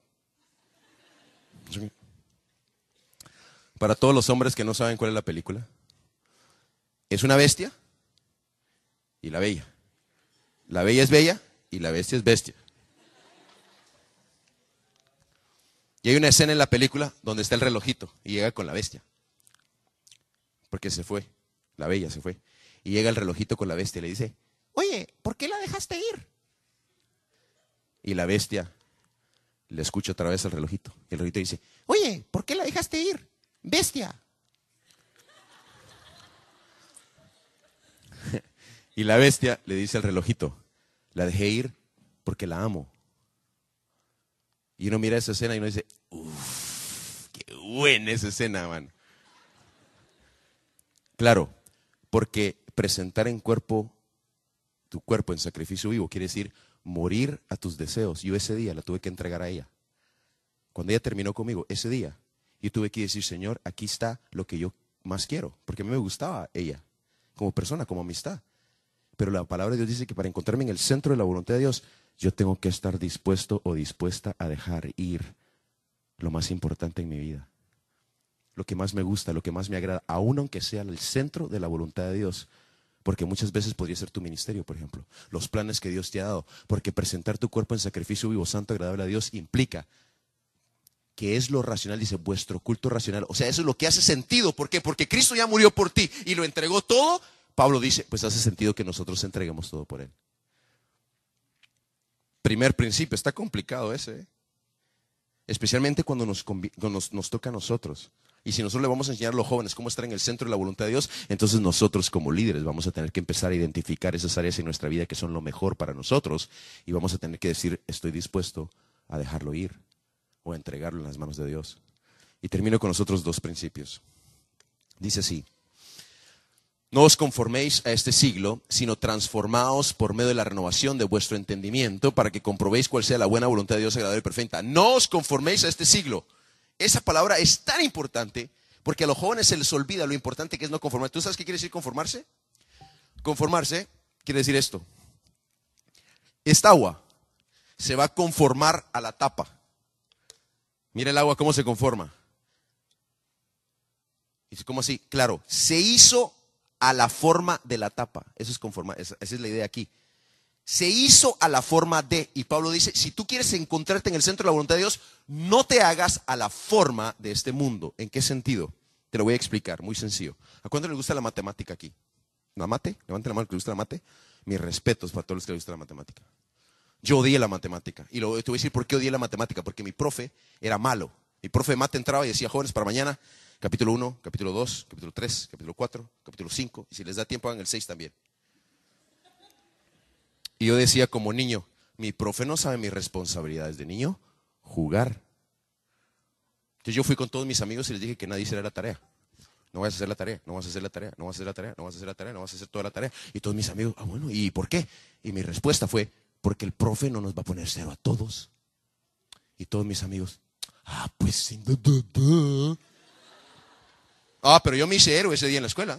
para todos los hombres que no saben cuál es la película, es una bestia y la bella. La bella es bella y la bestia es bestia. Y hay una escena en la película donde está el relojito y llega con la bestia. Porque se fue, la bella se fue. Y llega el relojito con la bestia y le dice, oye, ¿por qué la dejaste ir? Y la bestia le escucha otra vez al relojito. Y el relojito dice, oye, ¿por qué la dejaste ir? bestia. Y la bestia le dice al relojito, la dejé ir porque la amo. Y uno mira esa escena y uno dice, uff, qué buena esa escena, man. Claro, porque presentar en cuerpo, tu cuerpo en sacrificio vivo, quiere decir morir a tus deseos. Yo ese día la tuve que entregar a ella. Cuando ella terminó conmigo, ese día yo tuve que decir, Señor, aquí está lo que yo más quiero, porque a mí me gustaba ella, como persona, como amistad. Pero la palabra de Dios dice que para encontrarme en el centro de la voluntad de Dios, yo tengo que estar dispuesto o dispuesta a dejar ir lo más importante en mi vida, lo que más me gusta, lo que más me agrada, aún aunque sea el centro de la voluntad de Dios. Porque muchas veces podría ser tu ministerio, por ejemplo, los planes que Dios te ha dado. Porque presentar tu cuerpo en sacrificio vivo, santo, agradable a Dios, implica ¿Qué es lo racional, dice vuestro culto racional. O sea, eso es lo que hace sentido. ¿Por qué? Porque Cristo ya murió por ti y lo entregó todo. Pablo dice, pues hace sentido que nosotros entreguemos todo por Él. Primer principio, está complicado ese. ¿eh? Especialmente cuando, nos, nos, toca a nosotros. Y si nosotros le vamos a enseñar a los jóvenes cómo estar en el centro de la voluntad de Dios, entonces nosotros como líderes vamos a tener que empezar a identificar esas áreas en nuestra vida que son lo mejor para nosotros y vamos a tener que decir, estoy dispuesto a dejarlo ir o entregarlo en las manos de Dios. Y termino con los otros dos principios. Dice así, no os conforméis a este siglo, sino transformaos por medio de la renovación de vuestro entendimiento para que comprobéis cuál sea la buena voluntad de Dios agradable y perfecta. No os conforméis a este siglo. Esa palabra es tan importante porque a los jóvenes se les olvida lo importante que es no conformarse. ¿Tú sabes qué quiere decir conformarse? Conformarse quiere decir esto. Esta agua se va a conformar a la tapa. Mira el agua cómo se conforma. Y ¿cómo así, claro, se hizo a la forma de la tapa. Eso es esa, es la idea aquí. Se hizo a la forma de, y Pablo dice, si tú quieres encontrarte en el centro de la voluntad de Dios, no te hagas a la forma de este mundo. ¿En qué sentido? Te lo voy a explicar, muy sencillo. ¿A cuánto le gusta la matemática aquí? ¿La mate? Levante la mano que le gusta la mate. Mis respetos para todos los que les gusta la matemática. Yo odié la matemática. Y luego te voy a decir por qué odié la matemática. Porque mi profe era malo. Mi profe de mate entraba y decía, jóvenes, para mañana, capítulo 1, capítulo 2, capítulo 3, capítulo 4, capítulo 5. Y si les da tiempo, hagan el 6 también. Y yo decía como niño, mi profe no sabe mis responsabilidades de niño, jugar. Entonces yo fui con todos mis amigos y les dije que nadie hiciera la tarea. No vas a hacer la tarea, no vas a hacer la tarea, no vas a hacer la tarea, no vas a hacer la tarea, no vas a hacer toda la tarea. Y todos mis amigos, ah, bueno, ¿y por qué? Y mi respuesta fue, porque el profe no nos va a poner cero a todos. Y todos mis amigos, ah, pues Ah, pero yo me hice héroe ese día en la escuela.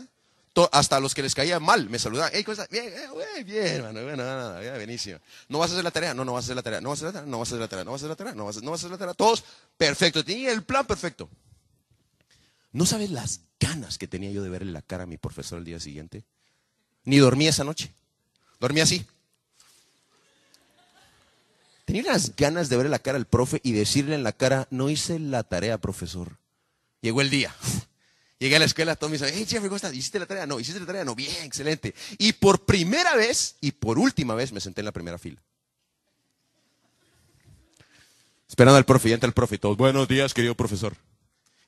hasta los que les caía mal me saludaban. ¿cómo Bien, eh, bien, hermano. Bueno, nada, bien, buenísimo. No vas a hacer la tarea. No, no vas a hacer la tarea. No vas a hacer la tarea. No vas a hacer la tarea. No vas a hacer la tarea. No vas a, no vas a hacer la tarea. Todos perfecto. Tenía el plan perfecto. No sabes las ganas que tenía yo de verle la cara a mi profesor el día siguiente. Ni dormí esa noche. Dormí así. Tenía las ganas de verle la cara al profe y decirle en la cara, no hice la tarea, profesor. Llegó el día. Llegué a la escuela, todos me dicen, hey Jeffrey, ¿cómo estás? ¿Hiciste la tarea? No, ¿hiciste la tarea? No, bien, excelente. Y por primera vez y por última vez me senté en la primera fila. Esperando al profe, y entra el profe y todos, buenos días, querido profesor.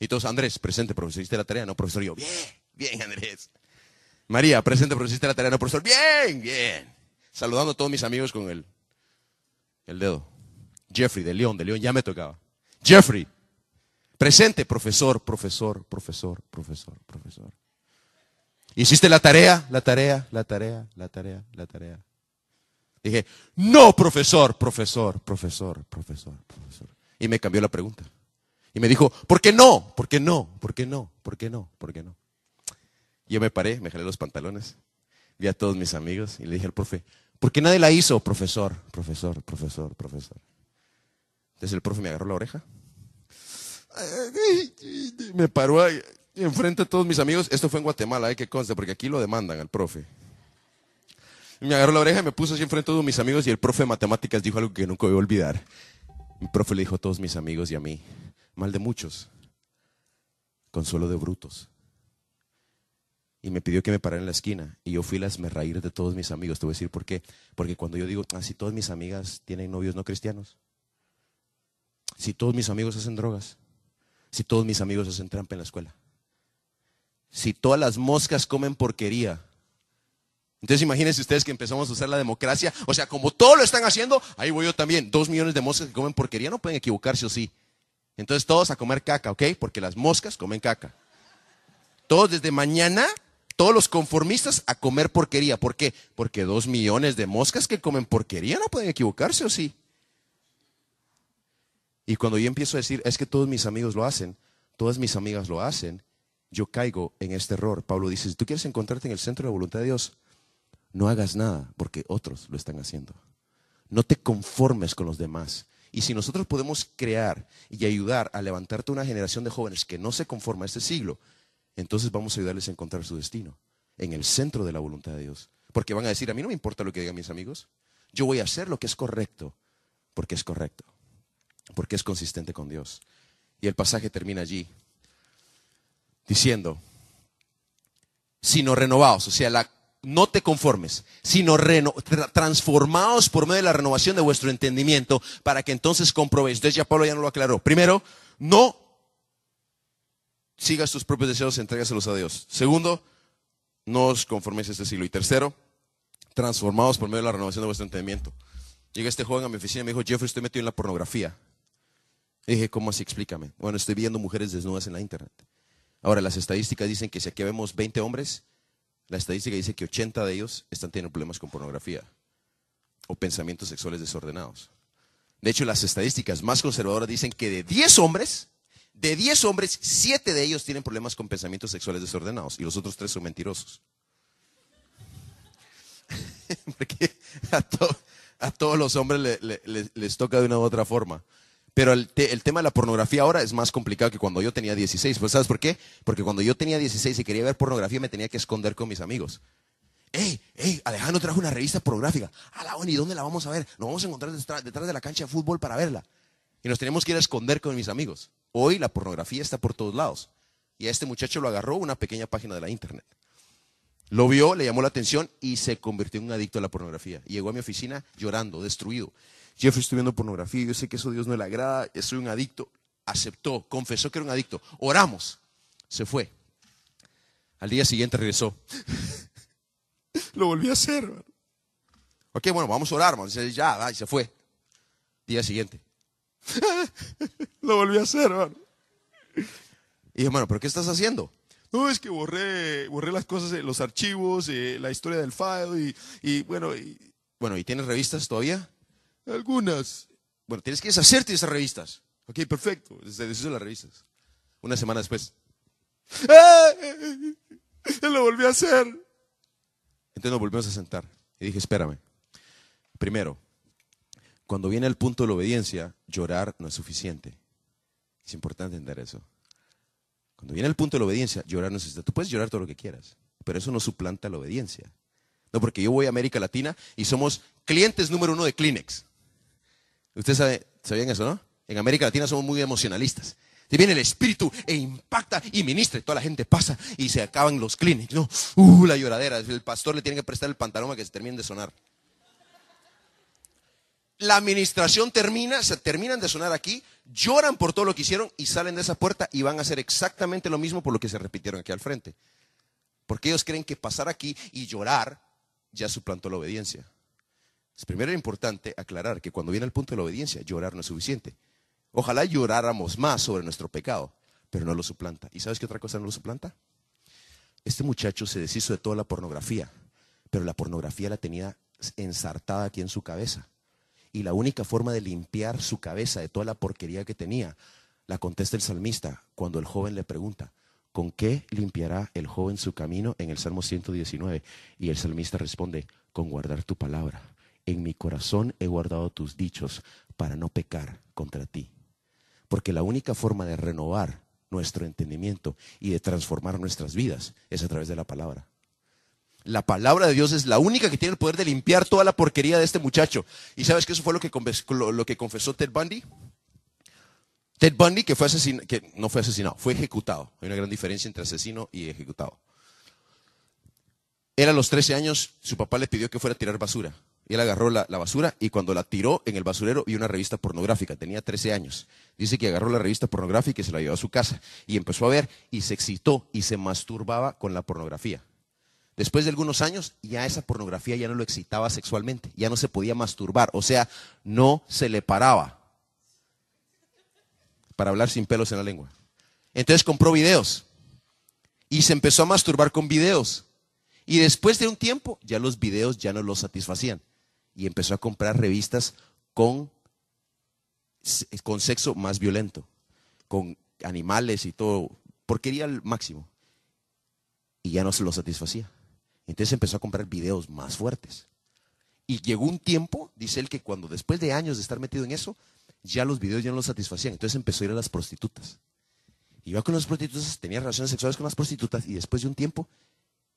Y todos, Andrés, presente, profesor, ¿hiciste la tarea? No, profesor, yo, bien, bien, Andrés. María, presente, profesor, ¿hiciste la tarea? No, profesor, bien, bien. Saludando a todos mis amigos con él. El dedo. Jeffrey, de León, de León, ya me tocaba. Jeffrey, presente, profesor, profesor, profesor, profesor, profesor. Hiciste la tarea, la tarea, la tarea, la tarea, la tarea. Dije, no, profesor, profesor, profesor, profesor, profesor. Y me cambió la pregunta. Y me dijo, ¿por qué no? ¿Por qué no? ¿Por qué no? ¿Por qué no? ¿Por qué no? Yo me paré, me jalé los pantalones, vi a todos mis amigos y le dije al profe, ¿Por qué nadie la hizo? Profesor, profesor, profesor, profesor. Entonces el profe me agarró la oreja. Me paró ahí, enfrente a todos mis amigos. Esto fue en Guatemala, hay eh, que conste, porque aquí lo demandan al profe. Me agarró la oreja y me puso así enfrente a todos mis amigos y el profe de matemáticas dijo algo que nunca voy a olvidar. Mi profe le dijo a todos mis amigos y a mí, mal de muchos, consuelo de brutos y me pidió que me parara en la esquina. Y yo fui las me reír de todos mis amigos. Te voy a decir por qué. Porque cuando yo digo, ah, si todas mis amigas tienen novios no cristianos, si todos mis amigos hacen drogas, si todos mis amigos hacen trampa en la escuela, si todas las moscas comen porquería. Entonces imagínense ustedes que empezamos a usar la democracia. O sea, como todos lo están haciendo, ahí voy yo también. Dos millones de moscas que comen porquería no pueden equivocarse o sí. Entonces todos a comer caca, ¿ok? Porque las moscas comen caca. Todos desde mañana todos los conformistas a comer porquería. ¿Por qué? Porque dos millones de moscas que comen porquería no pueden equivocarse o sí. Y cuando yo empiezo a decir, es que todos mis amigos lo hacen, todas mis amigas lo hacen, yo caigo en este error. Pablo dice, si tú quieres encontrarte en el centro de la voluntad de Dios, no hagas nada porque otros lo están haciendo. No te conformes con los demás. Y si nosotros podemos crear y ayudar a levantarte una generación de jóvenes que no se conforma a este siglo, entonces vamos a ayudarles a encontrar su destino en el centro de la voluntad de Dios. Porque van a decir, a mí no me importa lo que digan mis amigos, yo voy a hacer lo que es correcto, porque es correcto, porque es consistente con Dios. Y el pasaje termina allí, diciendo, sino renovados, o sea, no te conformes, sino reno, transformados por medio de la renovación de vuestro entendimiento, para que entonces comprobéis. Entonces ya Pablo ya no lo aclaró. Primero, no sigas tus propios deseos, entrégaselos a Dios. Segundo, no os conforméis a este siglo. Y tercero, transformados por medio de la renovación de vuestro entendimiento. Llega este joven a mi oficina y me dijo, Jeffrey, estoy metido en la pornografía. dije, ¿cómo así? Explícame. Bueno, estoy viendo mujeres desnudas en la internet. Ahora, las estadísticas dicen que si aquí vemos 20 hombres, la estadística dice que 80 de ellos están teniendo problemas con pornografía o pensamientos sexuales desordenados. De hecho, las estadísticas más conservadoras dicen que de 10 hombres, de 10 hombres, 7 de ellos tienen problemas con pensamientos sexuales desordenados y los otros 3 son mentirosos. Porque a, todos los hombres les, toca de una u otra forma. Pero el, tema de la pornografía ahora es más complicado que cuando yo tenía 16. Pues, ¿Sabes por qué? Porque cuando yo tenía 16 y quería ver pornografía me tenía que esconder con mis amigos. ¡Ey! ¡Ey! Alejandro trajo una revista pornográfica. ¡A la ONI! ¿Dónde la vamos a ver? Nos vamos a encontrar detrás de la cancha de fútbol para verla. Y nos tenemos que ir a esconder con mis amigos. Hoy la pornografía está por todos lados. Y a este muchacho lo agarró una pequeña página de la internet. Lo vio, le llamó la atención y se convirtió en un adicto a la pornografía. Y llegó a mi oficina llorando, destruido. Jeffrey, estoy viendo pornografía, yo sé que eso a Dios no le agrada, soy un adicto. Aceptó, confesó que era un adicto. Oramos, se fue. Al día siguiente regresó. Lo volví a hacer. Ok, bueno, vamos a orar, vamos. ya, se fue. Día siguiente. Lo volví a hacer, hermano. Y dije, hermano, ¿pero qué estás haciendo? No, es que borré, borré las cosas, los archivos, eh, la historia del file y, bueno. Y, bueno, ¿y tienes revistas todavía? Algunas. Bueno, tienes que deshacerte de esas revistas. Ok, perfecto. Se deshizo las revistas. Una semana después. Lo volví a hacer. Entonces nos volvimos a sentar. Y dije, espérame. Primero, cuando viene el punto de la obediencia, llorar no es suficiente. Es importante entender eso. Cuando viene el punto de la obediencia, llorar no es suficiente. Tú puedes llorar todo lo que quieras, pero eso no suplanta la obediencia. No, porque yo voy a América Latina y somos clientes número uno de Kleenex. Ustedes sabe, sabían eso, ¿no? En América Latina somos muy emocionalistas. Si viene el espíritu e impacta y ministra, toda la gente pasa y se acaban los Kleenex, ¿no? Uh, la lloradera. El pastor le tiene que prestar el pantalón a que se termine de sonar la administración termina, se terminan de sonar aquí, lloran por todo lo que hicieron y salen de esa puerta y van a hacer exactamente lo mismo por lo que se repitieron aquí al frente. Porque ellos creen que pasar aquí y llorar ya suplantó la obediencia. Es primero importante aclarar que cuando viene el punto de la obediencia, llorar no es suficiente. Ojalá lloráramos más sobre nuestro pecado, pero no lo suplanta. ¿Y sabes qué otra cosa no lo suplanta? Este muchacho se deshizo de toda la pornografía, pero la pornografía la tenía ensartada aquí en su cabeza. Y la única forma de limpiar su cabeza de toda la porquería que tenía, la contesta el salmista cuando el joven le pregunta, ¿con qué limpiará el joven su camino? En el Salmo 119. Y el salmista responde, con guardar tu palabra. En mi corazón he guardado tus dichos para no pecar contra ti. Porque la única forma de renovar nuestro entendimiento y de transformar nuestras vidas es a través de la palabra. La palabra de Dios es la única que tiene el poder de limpiar toda la porquería de este muchacho. ¿Y sabes que eso fue lo que, lo que confesó Ted Bundy? Ted Bundy, que, no fue asesinado, fue ejecutado. Hay una gran diferencia entre asesino y ejecutado. Era a los 13 años, su papá le pidió que fuera a tirar basura. Él agarró la, la, basura y cuando la tiró en el basurero vio una revista pornográfica. Tenía 13 años. Dice que agarró la revista pornográfica y se la llevó a su casa. Y empezó a ver y se excitó y se masturbaba con la pornografía. Después de algunos años, ya esa pornografía ya no lo excitaba sexualmente, ya no se podía masturbar, o sea, no se le paraba para hablar sin pelos en la lengua. Entonces compró videos y se empezó a masturbar con videos. Y después de un tiempo, ya los videos ya no lo satisfacían y empezó a comprar revistas con, con sexo más violento, con animales y todo, porquería al máximo. Y ya no se lo satisfacía. Entonces empezó a comprar videos más fuertes. Y llegó un tiempo, dice él, que cuando después de años de estar metido en eso, ya los videos ya no lo satisfacían. Entonces empezó a ir a las prostitutas. Iba con las prostitutas, tenía relaciones sexuales con las prostitutas y después de un tiempo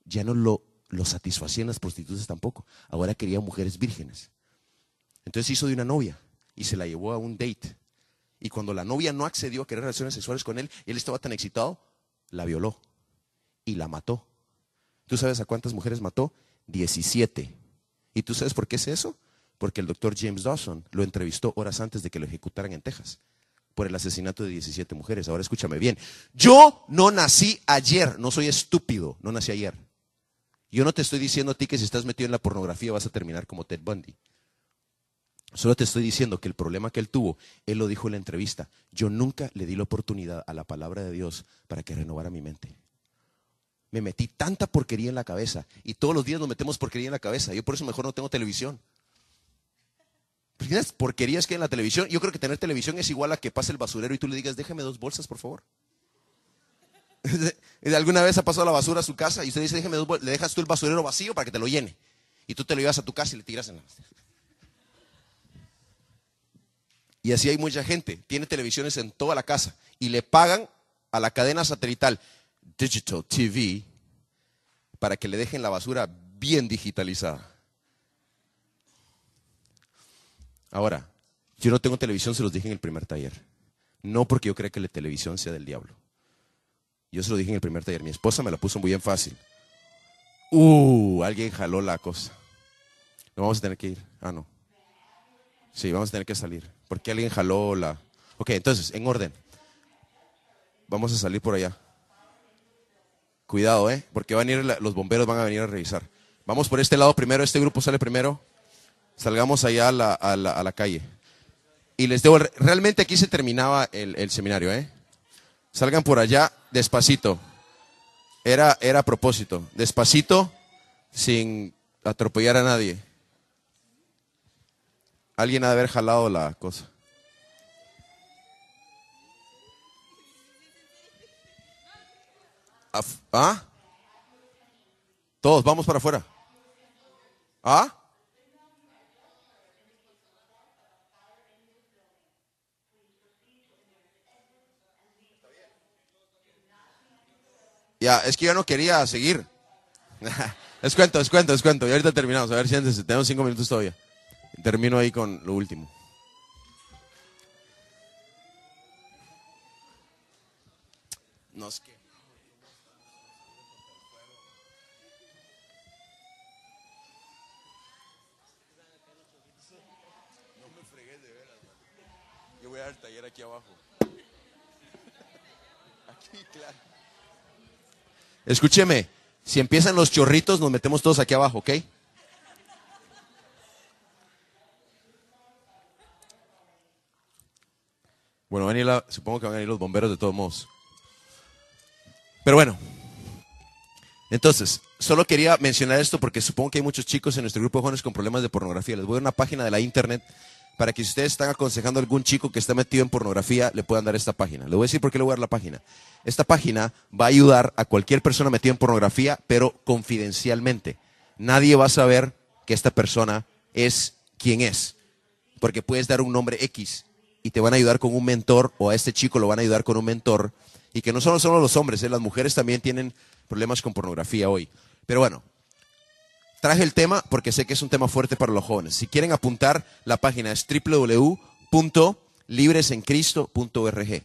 ya no lo, lo satisfacían las prostitutas tampoco. Ahora quería mujeres vírgenes. Entonces hizo de una novia y se la llevó a un date. Y cuando la novia no accedió a querer relaciones sexuales con él, él estaba tan excitado, la violó y la mató ¿Tú sabes a cuántas mujeres mató? 17. ¿Y tú sabes por qué es eso? Porque el doctor James Dawson lo entrevistó horas antes de que lo ejecutaran en Texas por el asesinato de 17 mujeres. Ahora escúchame bien. Yo no nací ayer, no soy estúpido, no nací ayer. Yo no te estoy diciendo a ti que si estás metido en la pornografía vas a terminar como Ted Bundy. Solo te estoy diciendo que el problema que él tuvo, él lo dijo en la entrevista. Yo nunca le di la oportunidad a la palabra de Dios para que renovara mi mente me metí tanta porquería en la cabeza. Y todos los días nos metemos porquería en la cabeza. Yo por eso mejor no tengo televisión. porquerías que hay en la televisión, yo creo que tener televisión es igual a que pase el basurero y tú le digas, déjame dos bolsas, por favor. ¿Alguna vez ha pasado la basura a su casa y usted dice, déjame dos bolsas? Le dejas tú el basurero vacío para que te lo llene. Y tú te lo llevas a tu casa y le tiras en la... Y así hay mucha gente. Tiene televisiones en toda la casa y le pagan a la cadena satelital digital TV para que le dejen la basura bien digitalizada. Ahora, yo no tengo televisión, se los dije en el primer taller. No porque yo crea que la televisión sea del diablo. Yo se lo dije en el primer taller. Mi esposa me la puso muy bien fácil. Uh, alguien jaló la cosa. No vamos a tener que ir. Ah, no. Sí, vamos a tener que salir. Porque alguien jaló la. Ok, entonces, en orden. Vamos a salir por allá. Cuidado, ¿eh? Porque van a ir, los bomberos van a venir a revisar. Vamos por este lado primero, este grupo sale primero. Salgamos allá a la, calle. Y les debo, realmente aquí se terminaba el, seminario, ¿eh? Salgan por allá despacito. Era, era a propósito. Despacito, sin atropellar a nadie. Alguien ha de haber jalado la cosa. ¿Ah? Todos, vamos para afuera. ¿Ah? Ya, es que yo no quería seguir. es cuento, es cuento, es cuento. Y ahorita terminamos. A ver, siéntense, tenemos cinco minutos todavía. Termino ahí con lo último. Nos queda. aquí abajo. Escúcheme, si empiezan los chorritos, nos metemos todos aquí abajo, ¿ok? Bueno, supongo que van a ir los bomberos de todos modos. Pero bueno, entonces, solo quería mencionar esto porque supongo que hay muchos chicos en nuestro grupo de jóvenes con problemas de pornografía. Les voy a una página de la internet para que si ustedes están aconsejando a algún chico que está metido en pornografía, le puedan dar esta página. Le voy a decir por qué le voy a dar la página. Esta página va a ayudar a cualquier persona metida en pornografía, pero confidencialmente. Nadie va a saber que esta persona es quien es, porque puedes dar un nombre X y te van a ayudar con un mentor, o a este chico lo van a ayudar con un mentor, y que no solo son los hombres, ¿eh? las mujeres también tienen problemas con pornografía hoy. Pero bueno, Traje el tema porque sé que es un tema fuerte para los jóvenes. Si quieren apuntar, la página es www.libresencristo.org.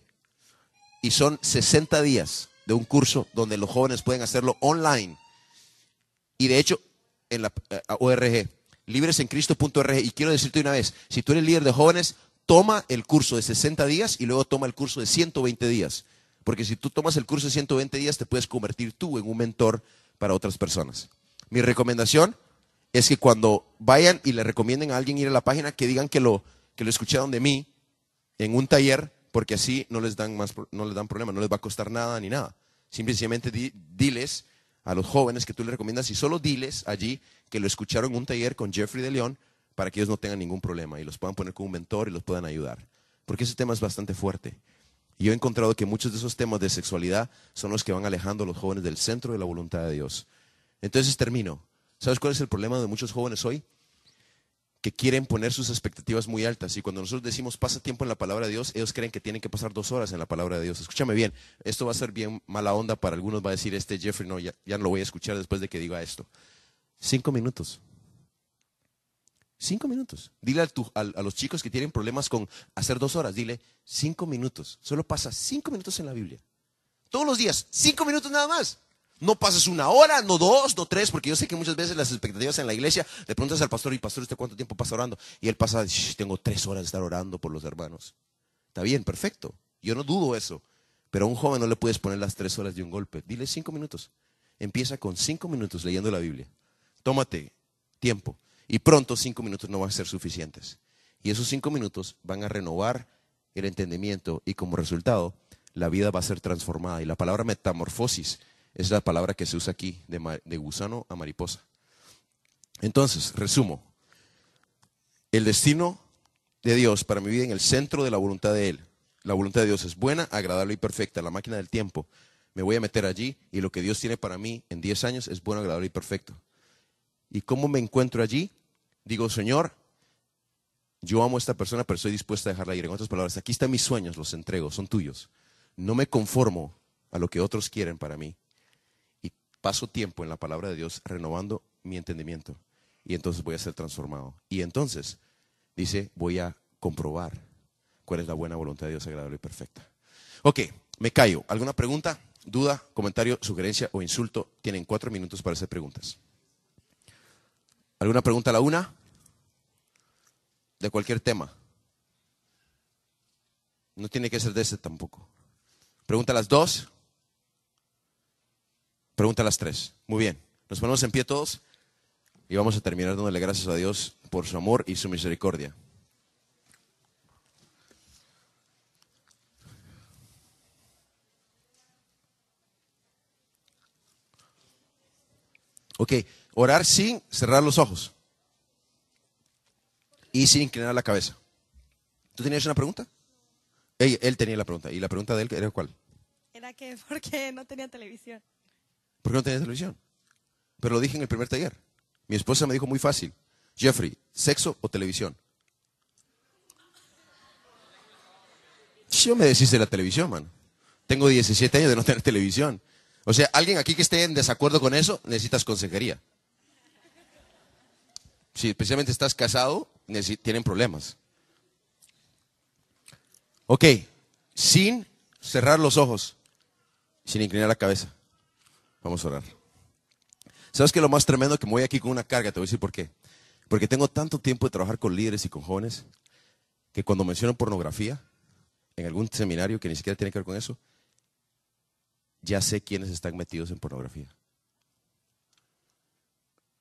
Y son 60 días de un curso donde los jóvenes pueden hacerlo online. Y de hecho, en la eh, ORG, libresencristo.org. Y quiero decirte una vez, si tú eres líder de jóvenes, toma el curso de 60 días y luego toma el curso de 120 días. Porque si tú tomas el curso de 120 días, te puedes convertir tú en un mentor para otras personas. Mi recomendación es que cuando vayan y le recomienden a alguien ir a la página, que digan que lo, que lo escucharon de mí en un taller, porque así no les dan, más, no les dan problema, no les va a costar nada ni nada. Simplemente diles a los jóvenes que tú les recomiendas y solo diles allí que lo escucharon en un taller con Jeffrey de León para que ellos no tengan ningún problema y los puedan poner como un mentor y los puedan ayudar. Porque ese tema es bastante fuerte. Yo he encontrado que muchos de esos temas de sexualidad son los que van alejando a los jóvenes del centro de la voluntad de Dios. Entonces termino. ¿Sabes cuál es el problema de muchos jóvenes hoy? Que quieren poner sus expectativas muy altas. Y cuando nosotros decimos pasa tiempo en la palabra de Dios, ellos creen que tienen que pasar dos horas en la palabra de Dios. Escúchame bien, esto va a ser bien mala onda para algunos. Va a decir este Jeffrey, no, ya, no lo voy a escuchar después de que diga esto. Cinco minutos. Cinco minutos. Dile a, los chicos que tienen problemas con hacer dos horas, dile cinco minutos. Solo pasa cinco minutos en la Biblia. Todos los días, cinco minutos nada más. No pases una hora, no dos, no tres, porque yo sé que muchas veces las expectativas en la iglesia le preguntas al pastor, y pastor, ¿usted cuánto tiempo pasa orando? Y él pasa, tengo tres horas de estar orando por los hermanos. Está bien, perfecto. Yo no dudo eso. Pero a un joven no le puedes poner las tres horas de un golpe. Dile cinco minutos. Empieza con cinco minutos leyendo la Biblia. Tómate tiempo. Y pronto cinco minutos no van a ser suficientes. Y esos cinco minutos van a renovar el entendimiento y como resultado la vida va a ser transformada. Y la palabra metamorfosis es la palabra que se usa aquí, de, gusano a mariposa. Entonces, resumo. El destino de Dios para mi vida en el centro de la voluntad de Él. La voluntad de Dios es buena, agradable y perfecta, la máquina del tiempo. Me voy a meter allí y lo que Dios tiene para mí en 10 años es bueno, agradable y perfecto. ¿Y cómo me encuentro allí? Digo, Señor, yo amo a esta persona, pero estoy dispuesta a dejarla ir. En otras palabras, aquí están mis sueños, los entrego, son tuyos. No me conformo a lo que otros quieren para mí paso tiempo en la palabra de Dios renovando mi entendimiento. Y entonces voy a ser transformado. Y entonces, dice, voy a comprobar cuál es la buena voluntad de Dios agradable y perfecta. Ok, me callo. ¿Alguna pregunta, duda, comentario, sugerencia o insulto? Tienen cuatro minutos para hacer preguntas. ¿Alguna pregunta a la una? De cualquier tema. No tiene que ser de ese tampoco. Pregunta a las dos. Pregunta a las tres. Muy bien. Nos ponemos en pie todos y vamos a terminar dándole gracias a Dios por su amor y su misericordia. Ok, orar sin cerrar los ojos y sin inclinar la cabeza. ¿Tú tenías una pregunta? Él, tenía la pregunta. ¿Y la pregunta de él era cuál? Era que porque no tenía televisión qué no tenía televisión. Pero lo dije en el primer taller. Mi esposa me dijo muy fácil, Jeffrey, ¿sexo o televisión? Yo me decís de la televisión, mano. Tengo 17 años de no tener televisión. O sea, alguien aquí que esté en desacuerdo con eso, necesitas consejería. Si especialmente estás casado, tienen problemas. Ok, sin cerrar los ojos, sin inclinar la cabeza. Vamos a orar. ¿Sabes que lo más tremendo? Que me voy aquí con una carga, te voy a decir por qué. Porque tengo tanto tiempo de trabajar con líderes y con jóvenes que cuando menciono pornografía en algún seminario que ni siquiera tiene que ver con eso, ya sé quiénes están metidos en pornografía.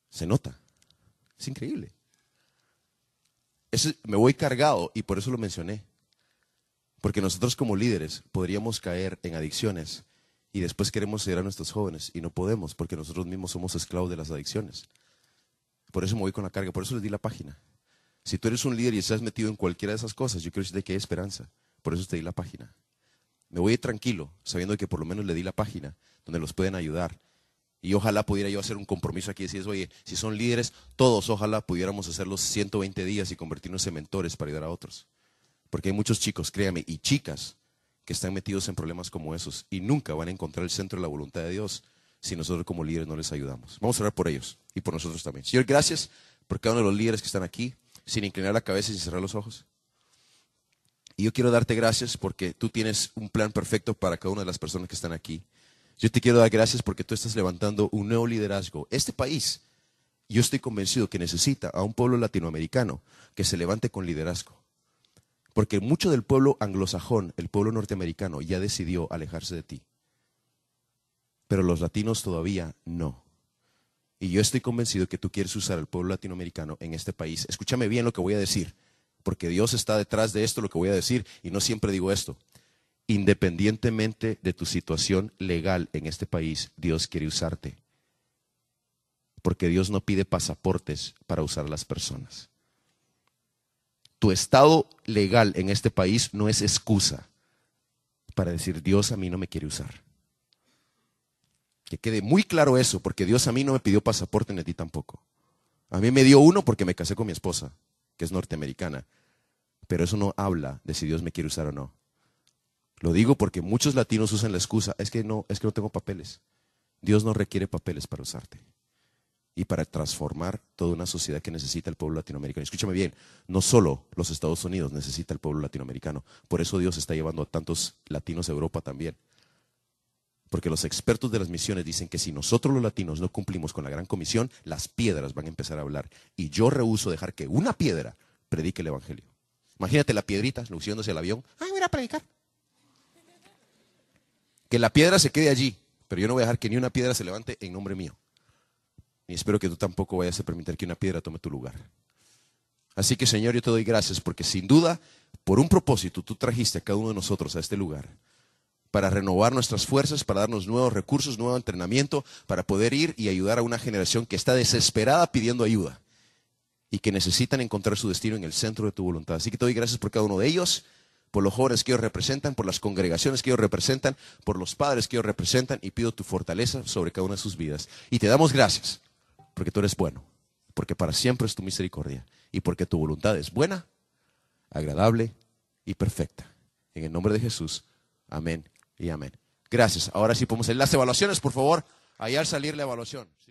Se nota. Es increíble. me voy cargado y por eso lo mencioné. Porque nosotros como líderes podríamos caer en adicciones y después queremos ayudar a nuestros jóvenes y no podemos porque nosotros mismos somos esclavos de las adicciones. Por eso me voy con la carga, por eso les di la página. Si tú eres un líder y estás metido en cualquiera de esas cosas, yo quiero decirte que hay esperanza. Por eso te di la página. Me voy tranquilo, sabiendo que por lo menos le di la página donde los pueden ayudar. Y ojalá pudiera yo hacer un compromiso aquí y decir, oye, si son líderes, todos ojalá pudiéramos hacer los 120 días y convertirnos en mentores para ayudar a otros. Porque hay muchos chicos, créame, y chicas que están metidos en problemas como esos y nunca van a encontrar el centro de la voluntad de Dios si nosotros como líderes no les ayudamos. Vamos a orar por ellos y por nosotros también. Señor, gracias por cada uno de los líderes que están aquí, sin inclinar la cabeza y sin cerrar los ojos. Y yo quiero darte gracias porque tú tienes un plan perfecto para cada una de las personas que están aquí. Yo te quiero dar gracias porque tú estás levantando un nuevo liderazgo. Este país, yo estoy convencido que necesita a un pueblo latinoamericano que se levante con liderazgo porque mucho del pueblo anglosajón, el pueblo norteamericano, ya decidió alejarse de ti. Pero los latinos todavía no. Y yo estoy convencido que tú quieres usar al pueblo latinoamericano en este país. Escúchame bien lo que voy a decir, porque Dios está detrás de esto, lo que voy a decir, y no siempre digo esto. Independientemente de tu situación legal en este país, Dios quiere usarte. Porque Dios no pide pasaportes para usar a las personas tu estado legal en este país no es excusa para decir Dios a mí no me quiere usar. Que quede muy claro eso, porque Dios a mí no me pidió pasaporte ni a ti tampoco. A mí me dio uno porque me casé con mi esposa, que es norteamericana. Pero eso no habla de si Dios me quiere usar o no. Lo digo porque muchos latinos usan la excusa, es que no, es que no tengo papeles. Dios no requiere papeles para usarte y para transformar toda una sociedad que necesita el pueblo latinoamericano. Escúchame bien, no solo los Estados Unidos necesita el pueblo latinoamericano, por eso Dios está llevando a tantos latinos a Europa también. Porque los expertos de las misiones dicen que si nosotros los latinos no cumplimos con la gran comisión, las piedras van a empezar a hablar. Y yo rehuso dejar que una piedra predique el Evangelio. Imagínate la piedrita luciéndose el avión. ¡Ay, voy a predicar! Que la piedra se quede allí, pero yo no voy a dejar que ni una piedra se levante en nombre mío. Y espero que tú tampoco vayas a permitir que una piedra tome tu lugar. Así que Señor, yo te doy gracias porque sin duda, por un propósito, tú trajiste a cada uno de nosotros a este lugar para renovar nuestras fuerzas, para darnos nuevos recursos, nuevo entrenamiento, para poder ir y ayudar a una generación que está desesperada pidiendo ayuda y que necesitan encontrar su destino en el centro de tu voluntad. Así que te doy gracias por cada uno de ellos, por los jóvenes que ellos representan, por las congregaciones que ellos representan, por los padres que ellos representan y pido tu fortaleza sobre cada una de sus vidas. Y te damos gracias porque tú eres bueno, porque para siempre es tu misericordia y porque tu voluntad es buena, agradable y perfecta. En el nombre de Jesús, amén y amén. Gracias. Ahora sí podemos hacer las evaluaciones, por favor. Allá al salir la evaluación.